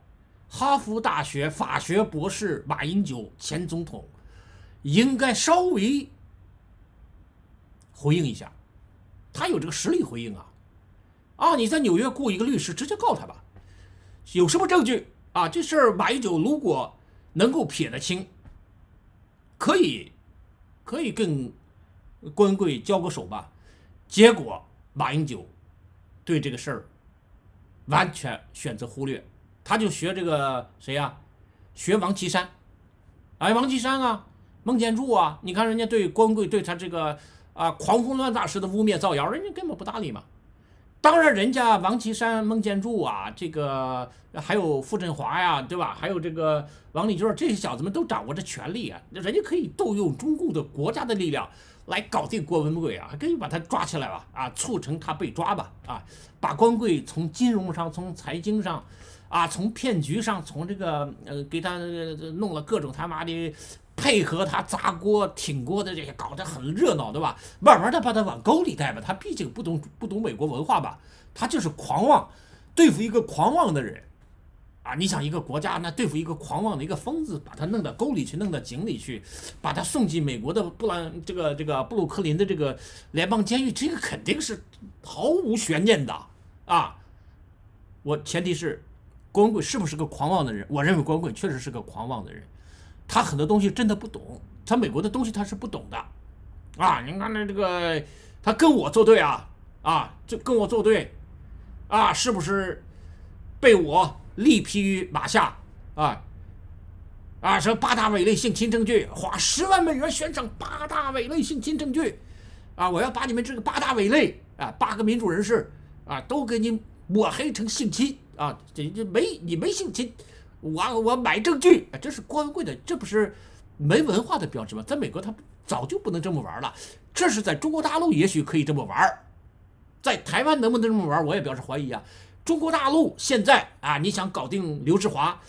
哈佛大学法学博士马英九前总统应该稍微回应一下，他有这个实力回应啊！啊，你在纽约雇一个律师，直接告他吧。有什么证据啊？这事儿马英九如果能够撇得清，可以可以跟官贵交个手吧。结果马英九对这个事儿完全选择忽略，他就学这个谁呀？学王岐山，哎，王岐山啊，孟建柱啊，你看人家对官贵对他这个啊狂轰乱炸式的污蔑造谣，人家根本不搭理嘛。当然，人家王岐山、孟建柱啊，这个还有傅振华呀，对吧？还有这个王立军这些小子们都掌握着权力啊，人家可以动用中共的国家的力量来搞定郭文贵啊，可以把他抓起来吧，啊，促成他被抓吧，啊，把光贵从金融上、从财经上，啊，从骗局上、从这个呃，给他弄了各种他妈的。配合他砸锅、挺锅的这些，搞得很热闹，对吧？慢慢的把他往沟里带吧。他毕竟不懂不懂美国文化吧？他就是狂妄。对付一个狂妄的人，啊，你想一个国家，那对付一个狂妄的一个疯子，把他弄到沟里去，弄到井里去，把他送进美国的布兰这个这个布鲁克林的这个联邦监狱，这个肯定是毫无悬念的啊。我前提是，光棍是不是个狂妄的人？我认为光棍确实是个狂妄的人。他很多东西真的不懂，他美国的东西他是不懂的，啊，你看那这个他跟我作对啊啊，就跟我作对，啊，是不是被我力劈于马下啊？啊，什么八大委类性侵证据，花十万美元悬赏八大委类性侵证据，啊，我要把你们这个八大委类啊八个民主人士啊都给你抹黑成性侵啊，这这没你没性侵。我我买证据，这是官贵的，这不是没文化的标志吗？在美国，他早就不能这么玩了。这是在中国大陆，也许可以这么玩，在台湾能不能这么玩，我也表示怀疑啊。中国大陆现在啊，你想搞定刘志华，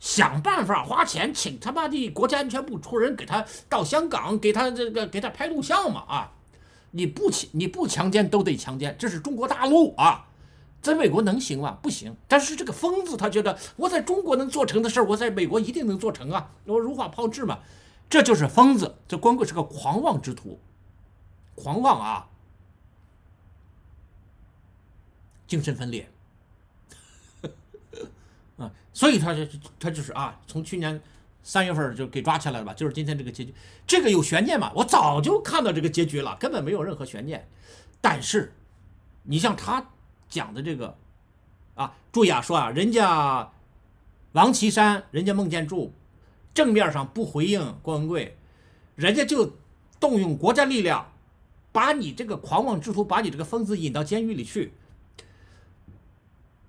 想办法花钱请他妈的国家安全部出人给他到香港，给他这个给他拍录像嘛啊？你不强你不强奸都得强奸，这是中国大陆啊。在美国能行吗？不行。但是这个疯子他觉得，我在中国能做成的事儿，我在美国一定能做成啊！我如法炮制嘛，这就是疯子，这光棍是个狂妄之徒，狂妄啊，精神分裂 啊！所以他他就是啊，从去年三月份就给抓起来了吧，就是今天这个结局，这个有悬念吗？我早就看到这个结局了，根本没有任何悬念。但是你像他。讲的这个，啊，注意啊，说啊，人家王岐山，人家孟建柱，正面上不回应郭文贵，人家就动用国家力量，把你这个狂妄之徒，把你这个疯子引到监狱里去。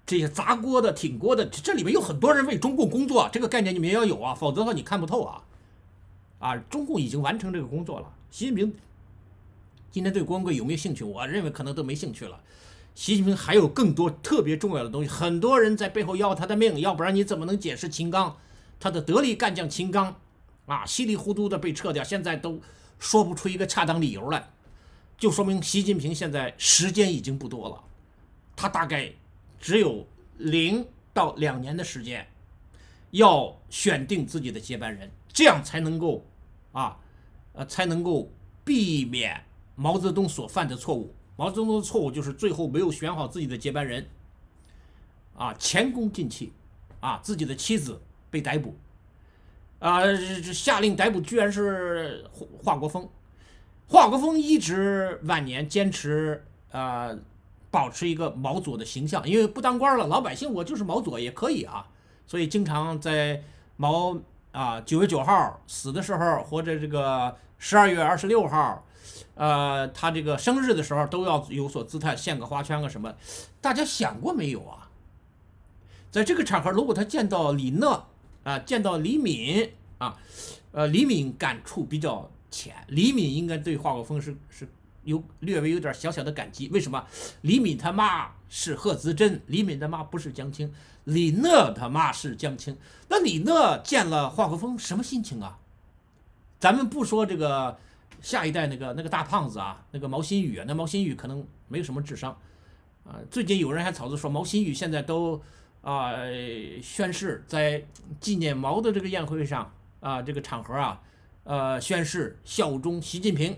这些砸锅的、挺锅的，这里面有很多人为中共工作，这个概念你们也要有啊，否则的话你看不透啊。啊，中共已经完成这个工作了。习近平今天对郭文贵有没有兴趣？我认为可能都没兴趣了。习近平还有更多特别重要的东西，很多人在背后要他的命，要不然你怎么能解释秦刚，他的得力干将秦刚，啊，稀里糊涂的被撤掉，现在都说不出一个恰当理由来，就说明习近平现在时间已经不多了，他大概只有零到两年的时间，要选定自己的接班人，这样才能够，啊，呃，才能够避免毛泽东所犯的错误。毛泽东的错误就是最后没有选好自己的接班人，啊，前功尽弃，啊，自己的妻子被逮捕，啊，下令逮捕居然是华国锋。华国锋一直晚年坚持啊，保持一个毛左的形象，因为不当官了，老百姓我就是毛左也可以啊，所以经常在毛啊九月九号死的时候，或者这个十二月二十六号。呃，他这个生日的时候都要有所姿态，献个花圈啊什么？大家想过没有啊？在这个场合，如果他见到李讷啊，见到李敏啊，呃，李敏感触比较浅，李敏应该对华国锋是是有略微有点小小的感激。为什么？李敏他妈是贺子珍，李敏他妈不是江青，李讷他妈是江青，那李讷见了华国锋什么心情啊？咱们不说这个。下一代那个那个大胖子啊，那个毛新宇啊，那毛新宇可能没有什么智商，啊，最近有人还炒作说毛新宇现在都啊宣誓在纪念毛的这个宴会上啊这个场合啊呃宣誓效忠习近平，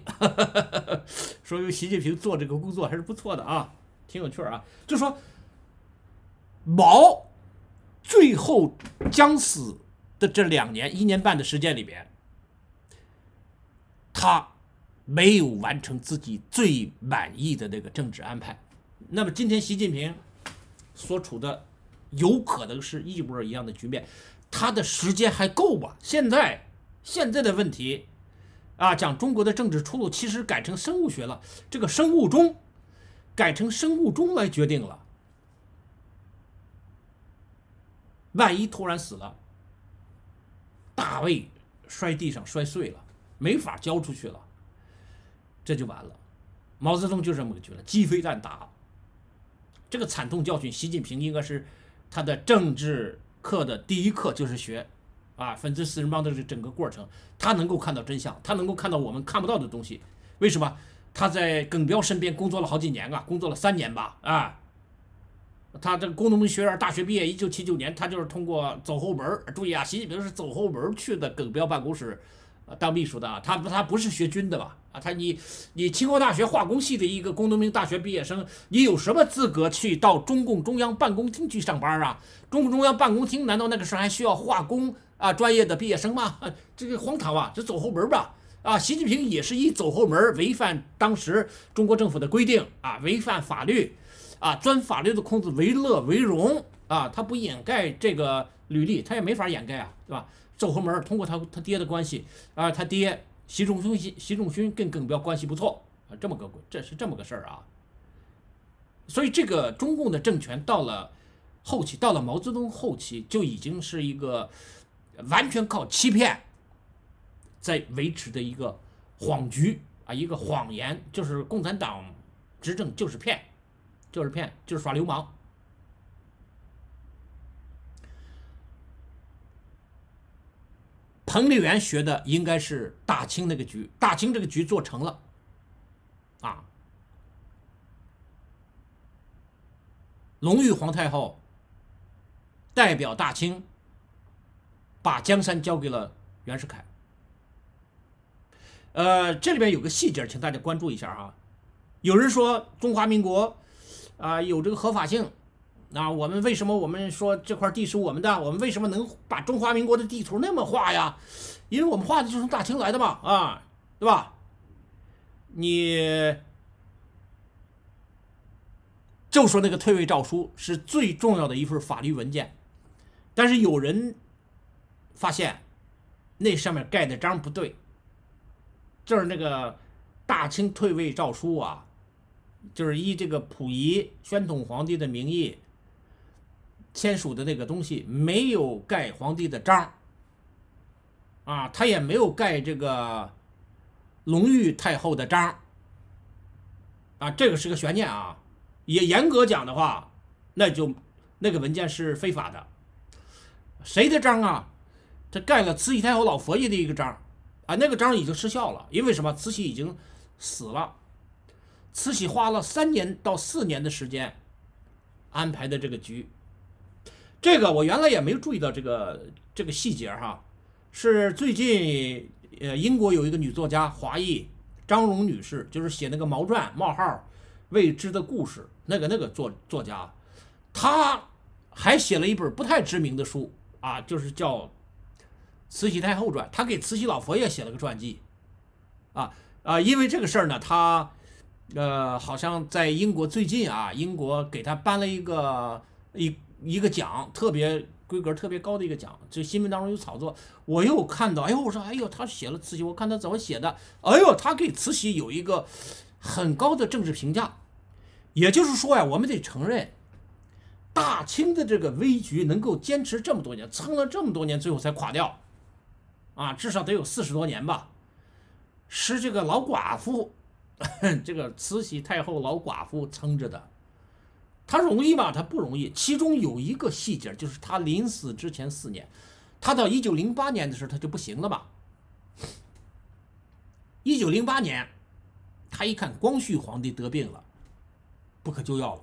说 由习近平做这个工作还是不错的啊，挺有趣啊，就说毛最后将死的这两年一年半的时间里边。他没有完成自己最满意的那个政治安排，那么今天习近平所处的有可能是一模一样的局面，他的时间还够吧？现在现在的问题啊，讲中国的政治出路，其实改成生物学了，这个生物钟改成生物钟来决定了。万一突然死了，大卫摔地上摔碎了。没法交出去了，这就完了。毛泽东就这么个绝了，鸡飞蛋打。这个惨痛教训，习近平应该是他的政治课的第一课，就是学啊，粉碎四人帮的这整个过程，他能够看到真相，他能够看到我们看不到的东西。为什么他在耿彪身边工作了好几年啊？工作了三年吧，啊，他这个工农兵学院大学毕业，一九七九年，他就是通过走后门注意啊，习近平是走后门去的耿彪办公室。当秘书的，啊，他不，他不是学军的吧？啊，他你你清华大学化工系的一个工农兵大学毕业生，你有什么资格去到中共中央办公厅去上班啊？中共中央办公厅难道那个时候还需要化工啊专业的毕业生吗？这个荒唐啊，这走后门吧？啊，习近平也是以走后门违反当时中国政府的规定啊，违反法律啊，钻法律的空子为乐为荣啊，他不掩盖这个履历，他也没法掩盖啊，对吧？走后门，通过他他爹的关系啊，他爹习仲勋习习仲勋跟耿彪关系不错啊，这么个这是这么个事儿啊，所以这个中共的政权到了后期，到了毛泽东后期，就已经是一个完全靠欺骗在维持的一个谎局啊，一个谎言，就是共产党执政就是骗，就是骗，就是耍流氓。彭丽媛学的应该是大清那个局，大清这个局做成了，啊，隆裕皇太后代表大清把江山交给了袁世凯。呃，这里边有个细节，请大家关注一下啊。有人说中华民国啊有这个合法性。那我们为什么我们说这块地是我们的？我们为什么能把中华民国的地图那么画呀？因为我们画的就是从大清来的嘛，啊，对吧？你就说那个退位诏书是最重要的一份法律文件，但是有人发现那上面盖的章不对，就是那个大清退位诏书啊，就是以这个溥仪宣统皇帝的名义。签署的那个东西没有盖皇帝的章，啊，他也没有盖这个隆裕太后的章，啊，这个是个悬念啊。也严格讲的话，那就那个文件是非法的，谁的章啊？这盖了慈禧太后老佛爷的一个章，啊，那个章已经失效了，因为什么？慈禧已经死了。慈禧花了三年到四年的时间，安排的这个局。这个我原来也没注意到这个这个细节哈，是最近呃英国有一个女作家华裔张荣女士，就是写那个《毛传》冒号未知的故事那个那个作作家，她还写了一本不太知名的书啊，就是叫《慈禧太后传》，她给慈禧老佛爷写了个传记，啊啊，因为这个事儿呢，她呃好像在英国最近啊，英国给她颁了一个一。一个奖特别规格特别高的一个奖，就新闻当中有炒作，我又看到，哎呦，我说，哎呦，他写了慈禧，我看他怎么写的，哎呦，他给慈禧有一个很高的政治评价，也就是说呀，我们得承认，大清的这个危局能够坚持这么多年，撑了这么多年，最后才垮掉，啊，至少得有四十多年吧，是这个老寡妇，这个慈禧太后老寡妇撑着的。他容易吗？他不容易。其中有一个细节，就是他临死之前四年，他到一九零八年的时候，他就不行了吧？一九零八年，他一看光绪皇帝得病了，不可救药了，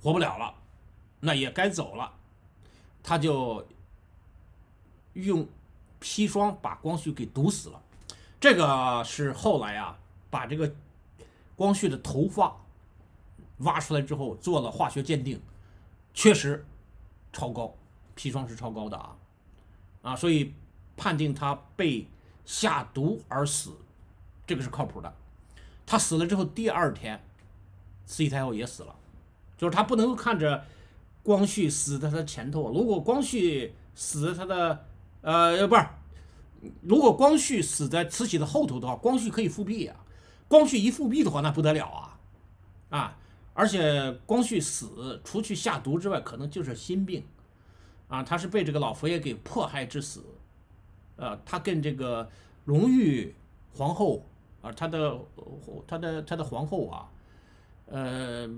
活不了了，那也该走了，他就用砒霜把光绪给毒死了。这个是后来啊，把这个光绪的头发。挖出来之后做了化学鉴定，确实超高砒霜是超高的啊啊，所以判定他被下毒而死，这个是靠谱的。他死了之后第二天，慈禧太后也死了，就是他不能看着光绪死在他前头。如果光绪死在他的呃不是，如果光绪死在慈禧的后头的话，光绪可以复辟啊。光绪一复辟的话，那不得了啊啊。而且光绪死，除去下毒之外，可能就是心病，啊，他是被这个老佛爷给迫害致死，呃，他跟这个隆裕皇后啊，他的他的他的皇后啊，呃，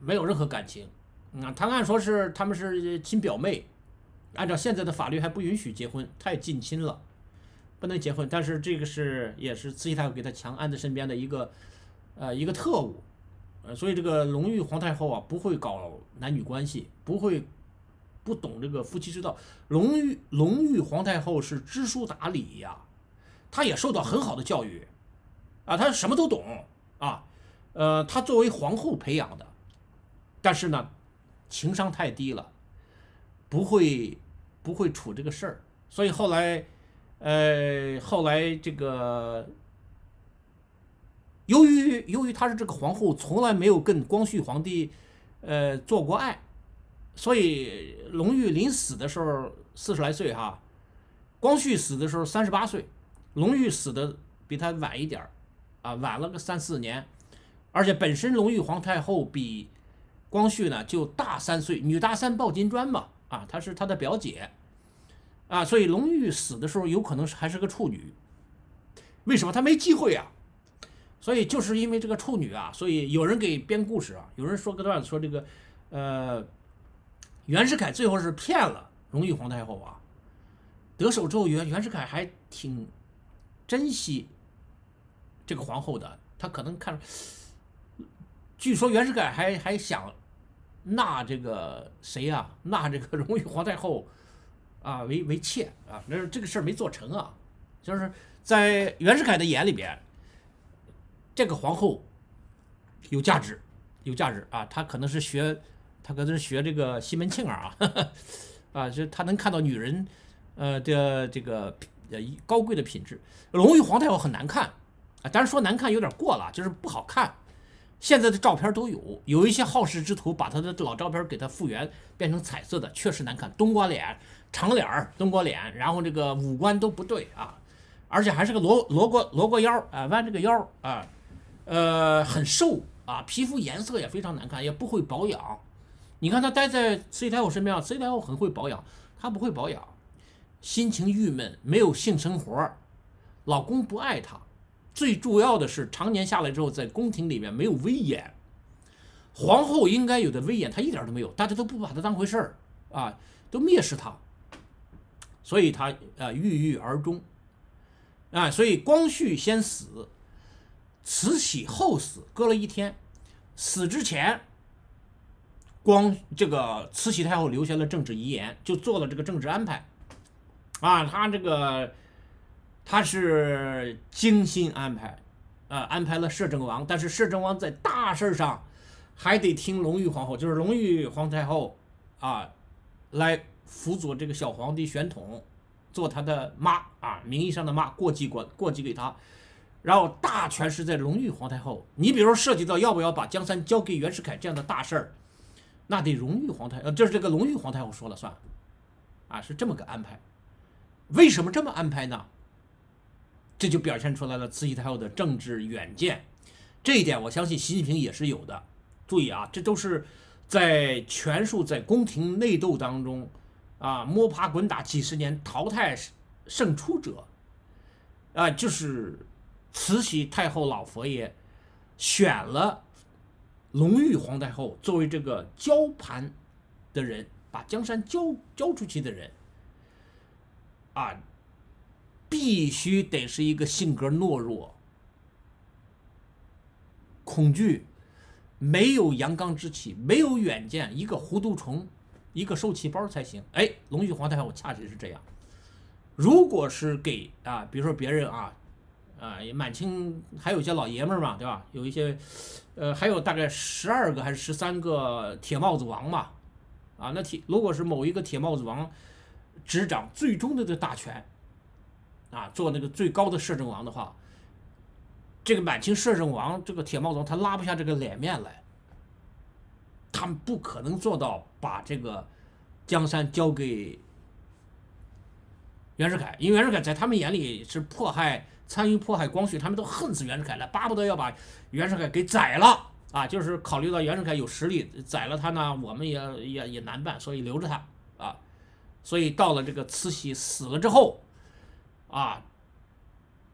没有任何感情，啊，他按说是他们是亲表妹，按照现在的法律还不允许结婚，太近亲了，不能结婚。但是这个是也是慈禧太后给他强安在身边的一个呃一个特务。呃，所以这个隆裕皇太后啊，不会搞男女关系，不会不懂这个夫妻之道。隆裕隆裕皇太后是知书达理呀，她也受到很好的教育啊，她什么都懂啊。呃，她作为皇后培养的，但是呢，情商太低了，不会不会处这个事儿。所以后来，呃，后来这个。由于由于她是这个皇后，从来没有跟光绪皇帝，呃，做过爱，所以隆裕临死的时候四十来岁哈，光绪死的时候三十八岁，隆裕死的比他晚一点儿，啊，晚了个三四年，而且本身隆裕皇太后比光绪呢就大三岁，女大三抱金砖嘛，啊，她是她的表姐，啊，所以隆裕死的时候有可能还是个处女，为什么她没机会呀？所以就是因为这个处女啊，所以有人给编故事啊，有人说个段子，说这个，呃，袁世凯最后是骗了荣誉皇太后啊，得手之后，袁袁世凯还挺珍惜这个皇后的，他可能看，据说袁世凯还还想纳这个谁呀，纳这个荣誉皇太后啊为为妾啊，但这个事儿没做成啊，就是在袁世凯的眼里边。这个皇后有价值，有价值啊！她可能是学，她可能是学这个西门庆啊啊！啊，就她能看到女人，呃的这个呃高贵的品质。隆裕皇太后很难看啊，当然说难看有点过了，就是不好看。现在的照片都有，有一些好事之徒把她的老照片给她复原，变成彩色的，确实难看。冬瓜脸、长脸儿、冬瓜脸，然后这个五官都不对啊，而且还是个罗罗过罗过腰啊，弯着个腰啊。呃，很瘦啊，皮肤颜色也非常难看，也不会保养。你看她待在慈禧太后身边啊，慈禧太后很会保养，她不会保养，心情郁闷，没有性生活，老公不爱她，最重要的是常年下来之后，在宫廷里面没有威严，皇后应该有的威严她一点都没有，大家都不把她当回事儿啊，都蔑视她，所以她啊郁郁而终，啊，所以光绪先死。慈禧后死，隔了一天，死之前，光这个慈禧太后留下了政治遗言，就做了这个政治安排，啊，他这个他是精心安排，呃，安排了摄政王，但是摄政王在大事上还得听隆裕皇后，就是隆裕皇太后，啊，来辅佐这个小皇帝选统，做他的妈，啊，名义上的妈，过继过过继给他。然后大权是在隆裕皇太后，你比如说涉及到要不要把江山交给袁世凯这样的大事儿，那得隆裕皇太呃，就是这个隆裕皇太后说了算，啊，是这么个安排。为什么这么安排呢？这就表现出来了慈禧太后的政治远见，这一点我相信习近平也是有的。注意啊，这都是在权术在宫廷内斗当中啊摸爬滚打几十年，淘汰胜出者，啊，就是。慈禧太后老佛爷选了隆裕皇太后作为这个交盘的人，把江山交交出去的人，啊，必须得是一个性格懦弱、恐惧、没有阳刚之气、没有远见、一个糊涂虫、一个受气包才行。哎，隆裕皇太后恰恰是这样。如果是给啊，比如说别人啊。啊，满清还有一些老爷们儿嘛，对吧？有一些，呃，还有大概十二个还是十三个铁帽子王嘛，啊，那铁如果是某一个铁帽子王执掌最终的这大权，啊，做那个最高的摄政王的话，这个满清摄政王这个铁帽子王他拉不下这个脸面来，他们不可能做到把这个江山交给袁世凯，因为袁世凯在他们眼里是迫害。参与迫害光绪，他们都恨死袁世凯了，巴不得要把袁世凯给宰了啊！就是考虑到袁世凯有实力，宰了他呢，我们也也也难办，所以留着他啊。所以到了这个慈禧死了之后，啊，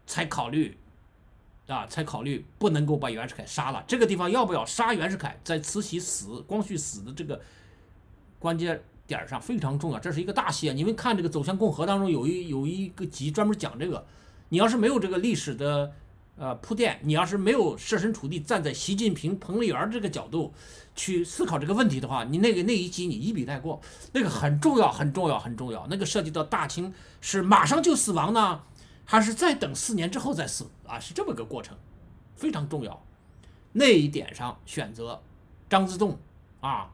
才考虑，啊，才考虑不能够把袁世凯杀了。这个地方要不要杀袁世凯，在慈禧死、光绪死的这个关键点上非常重要，这是一个大戏啊！你们看这个《走向共和》当中有一有一个集专门讲这个。你要是没有这个历史的，呃铺垫，你要是没有设身处地站在习近平、彭丽媛这个角度去思考这个问题的话，你那个那一集你一笔带过，那个很重要，很重要，很重要，那个涉及到大清是马上就死亡呢，还是再等四年之后再死啊？是这么个过程，非常重要。那一点上选择张之洞啊，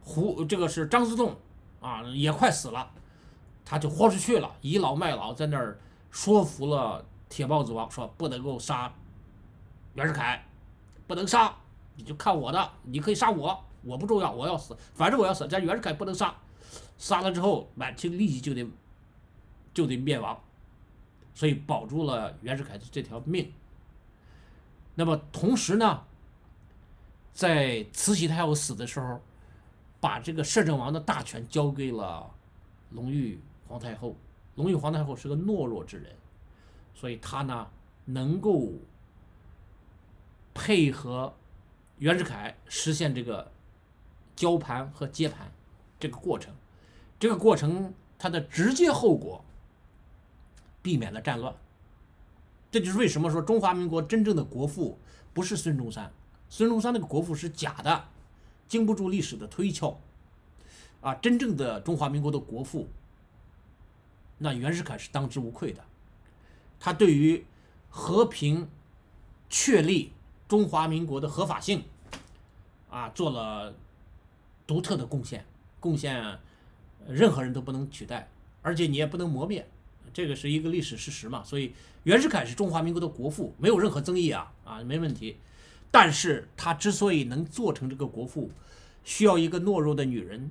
胡这个是张之洞啊，也快死了，他就豁出去了，倚老卖老在那儿。说服了铁帽子王，说不能够杀袁世凯，不能杀，你就看我的，你可以杀我，我不重要，我要死，反正我要死。这袁世凯不能杀，杀了之后，满清立即就得就得灭亡，所以保住了袁世凯的这条命。那么同时呢，在慈禧太后死的时候，把这个摄政王的大权交给了隆裕皇太后。隆裕皇太后是个懦弱之人，所以她呢能够配合袁世凯实现这个交盘和接盘这个过程，这个过程它的直接后果避免了战乱。这就是为什么说中华民国真正的国父不是孙中山，孙中山那个国父是假的，经不住历史的推敲。啊，真正的中华民国的国父。那袁世凯是当之无愧的，他对于和平确立中华民国的合法性，啊，做了独特的贡献，贡献任何人都不能取代，而且你也不能磨灭，这个是一个历史事实嘛。所以袁世凯是中华民国的国父，没有任何争议啊啊，没问题。但是他之所以能做成这个国父，需要一个懦弱的女人，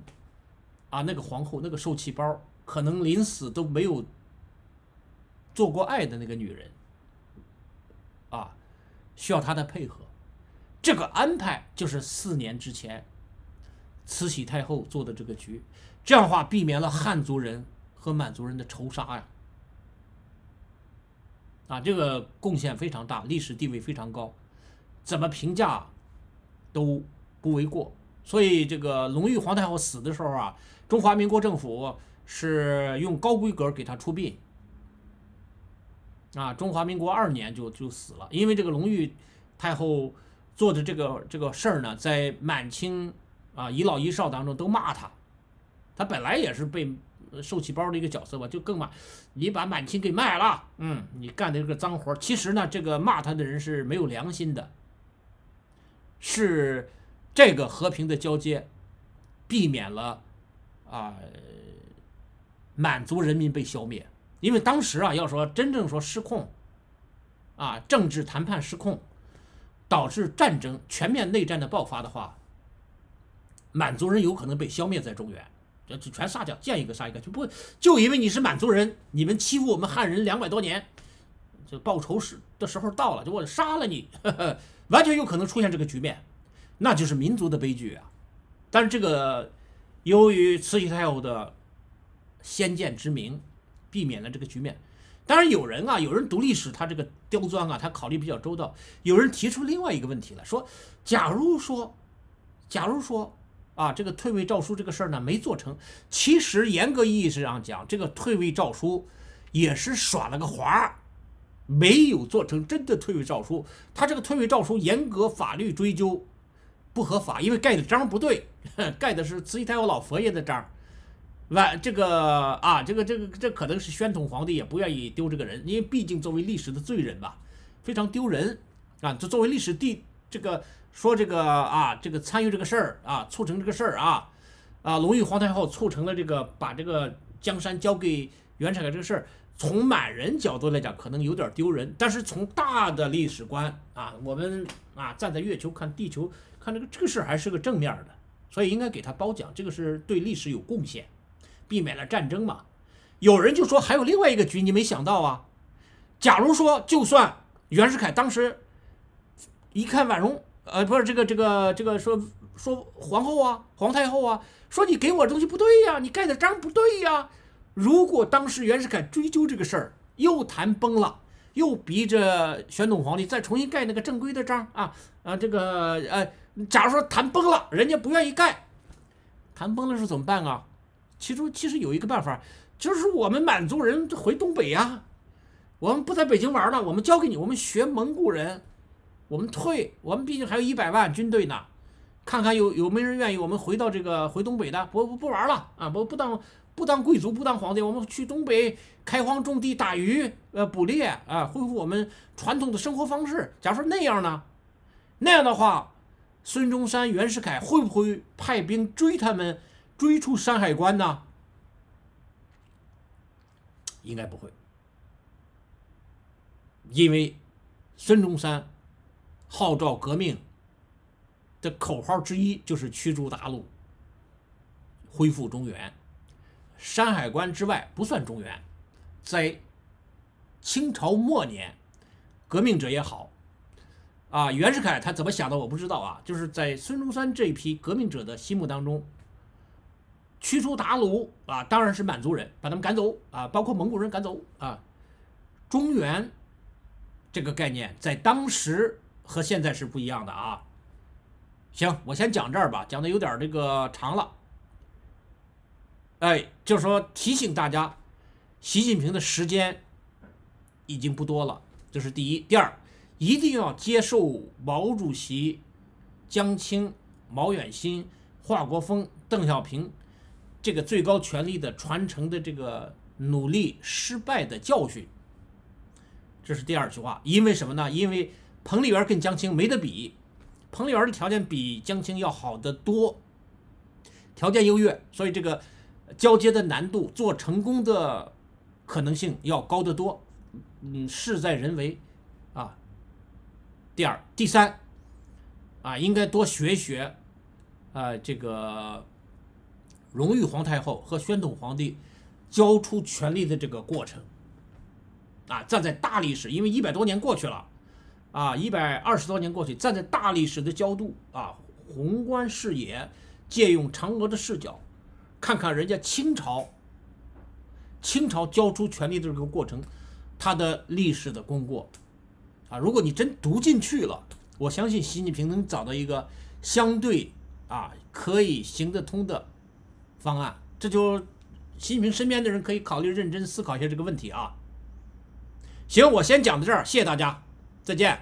啊，那个皇后，那个受气包。可能临死都没有做过爱的那个女人，啊，需要他的配合，这个安排就是四年之前慈禧太后做的这个局，这样的话避免了汉族人和满族人的仇杀呀，啊，这个贡献非常大，历史地位非常高，怎么评价都不为过。所以这个隆裕皇太后死的时候啊，中华民国政府。是用高规格给他出殡，啊，中华民国二年就就死了，因为这个隆裕太后做的这个这个事儿呢，在满清啊遗老遗少当中都骂他，他本来也是被受气包的一个角色吧，就更骂你把满清给卖了，嗯，你干的这个脏活，其实呢，这个骂他的人是没有良心的，是这个和平的交接，避免了啊。满族人民被消灭，因为当时啊，要说真正说失控，啊，政治谈判失控，导致战争全面内战的爆发的话，满族人有可能被消灭在中原，就全杀掉，见一个杀一个，就不就因为你是满族人，你们欺负我们汉人两百多年，就报仇时的时候到了，就我杀了你，完全有可能出现这个局面，那就是民族的悲剧啊。但是这个由于慈禧太后的。先见之明，避免了这个局面。当然有人啊，有人读历史，他这个刁钻啊，他考虑比较周到。有人提出另外一个问题了，说：假如说，假如说，啊，这个退位诏书这个事儿呢，没做成。其实严格意义上讲，这个退位诏书也是耍了个滑没有做成真的退位诏书。他这个退位诏书，严格法律追究，不合法，因为盖的章不对，盖的是慈禧太后老佛爷的章。完这个啊，这个这个这可能是宣统皇帝也不愿意丢这个人，因为毕竟作为历史的罪人吧，非常丢人啊。这作为历史第这个说这个啊，这个参与这个事儿啊，促成这个事儿啊，啊，隆裕皇太后促成了这个把这个江山交给袁世凯这个事儿，从满人角度来讲可能有点丢人，但是从大的历史观啊，我们啊站在月球看地球看这个这个事儿还是个正面的，所以应该给他褒奖，这个是对历史有贡献。避免了战争嘛？有人就说还有另外一个局你没想到啊。假如说就算袁世凯当时一看婉容，呃，不是这个这个这个说说皇后啊、皇太后啊，说你给我的东西不对呀，你盖的章不对呀。如果当时袁世凯追究这个事儿，又谈崩了，又逼着宣统皇帝再重新盖那个正规的章啊，啊这个呃，假如说谈崩了，人家不愿意盖，谈崩了是怎么办啊？其中其实有一个办法，就是我们满族人回东北呀，我们不在北京玩了，我们交给你，我们学蒙古人，我们退，我们毕竟还有一百万军队呢，看看有有没人愿意我们回到这个回东北的，不不不玩了啊，不不当不当贵族，不当皇帝，我们去东北开荒种地、打鱼、呃捕猎啊，恢复我们传统的生活方式。假如说那样呢？那样的话，孙中山、袁世凯会不会派兵追他们？追出山海关呢？应该不会，因为孙中山号召革命的口号之一就是驱逐鞑虏，恢复中原。山海关之外不算中原。在清朝末年，革命者也好，啊，袁世凯他怎么想的我不知道啊。就是在孙中山这一批革命者的心目当中。驱除鞑虏啊，当然是满族人把他们赶走啊，包括蒙古人赶走啊。中原这个概念在当时和现在是不一样的啊。行，我先讲这儿吧，讲的有点这个长了。哎，就是说提醒大家，习近平的时间已经不多了，这是第一。第二，一定要接受毛主席、江青、毛远新、华国锋、邓小平。这个最高权力的传承的这个努力失败的教训，这是第二句话。因为什么呢？因为彭丽媛跟江青没得比，彭丽媛的条件比江青要好得多，条件优越，所以这个交接的难度、做成功的可能性要高得多。嗯，事在人为啊。第二、第三啊，应该多学学啊这个。荣誉皇太后和宣统皇帝交出权力的这个过程，啊，站在大历史，因为一百多年过去了，啊，一百二十多年过去，站在大历史的角度，啊，宏观视野，借用嫦娥的视角，看看人家清朝，清朝交出权力的这个过程，它的历史的功过，啊，如果你真读进去了，我相信习近平能找到一个相对啊可以行得通的。方案，这就习近平身边的人可以考虑认真思考一下这个问题啊。行，我先讲到这儿，谢谢大家，再见。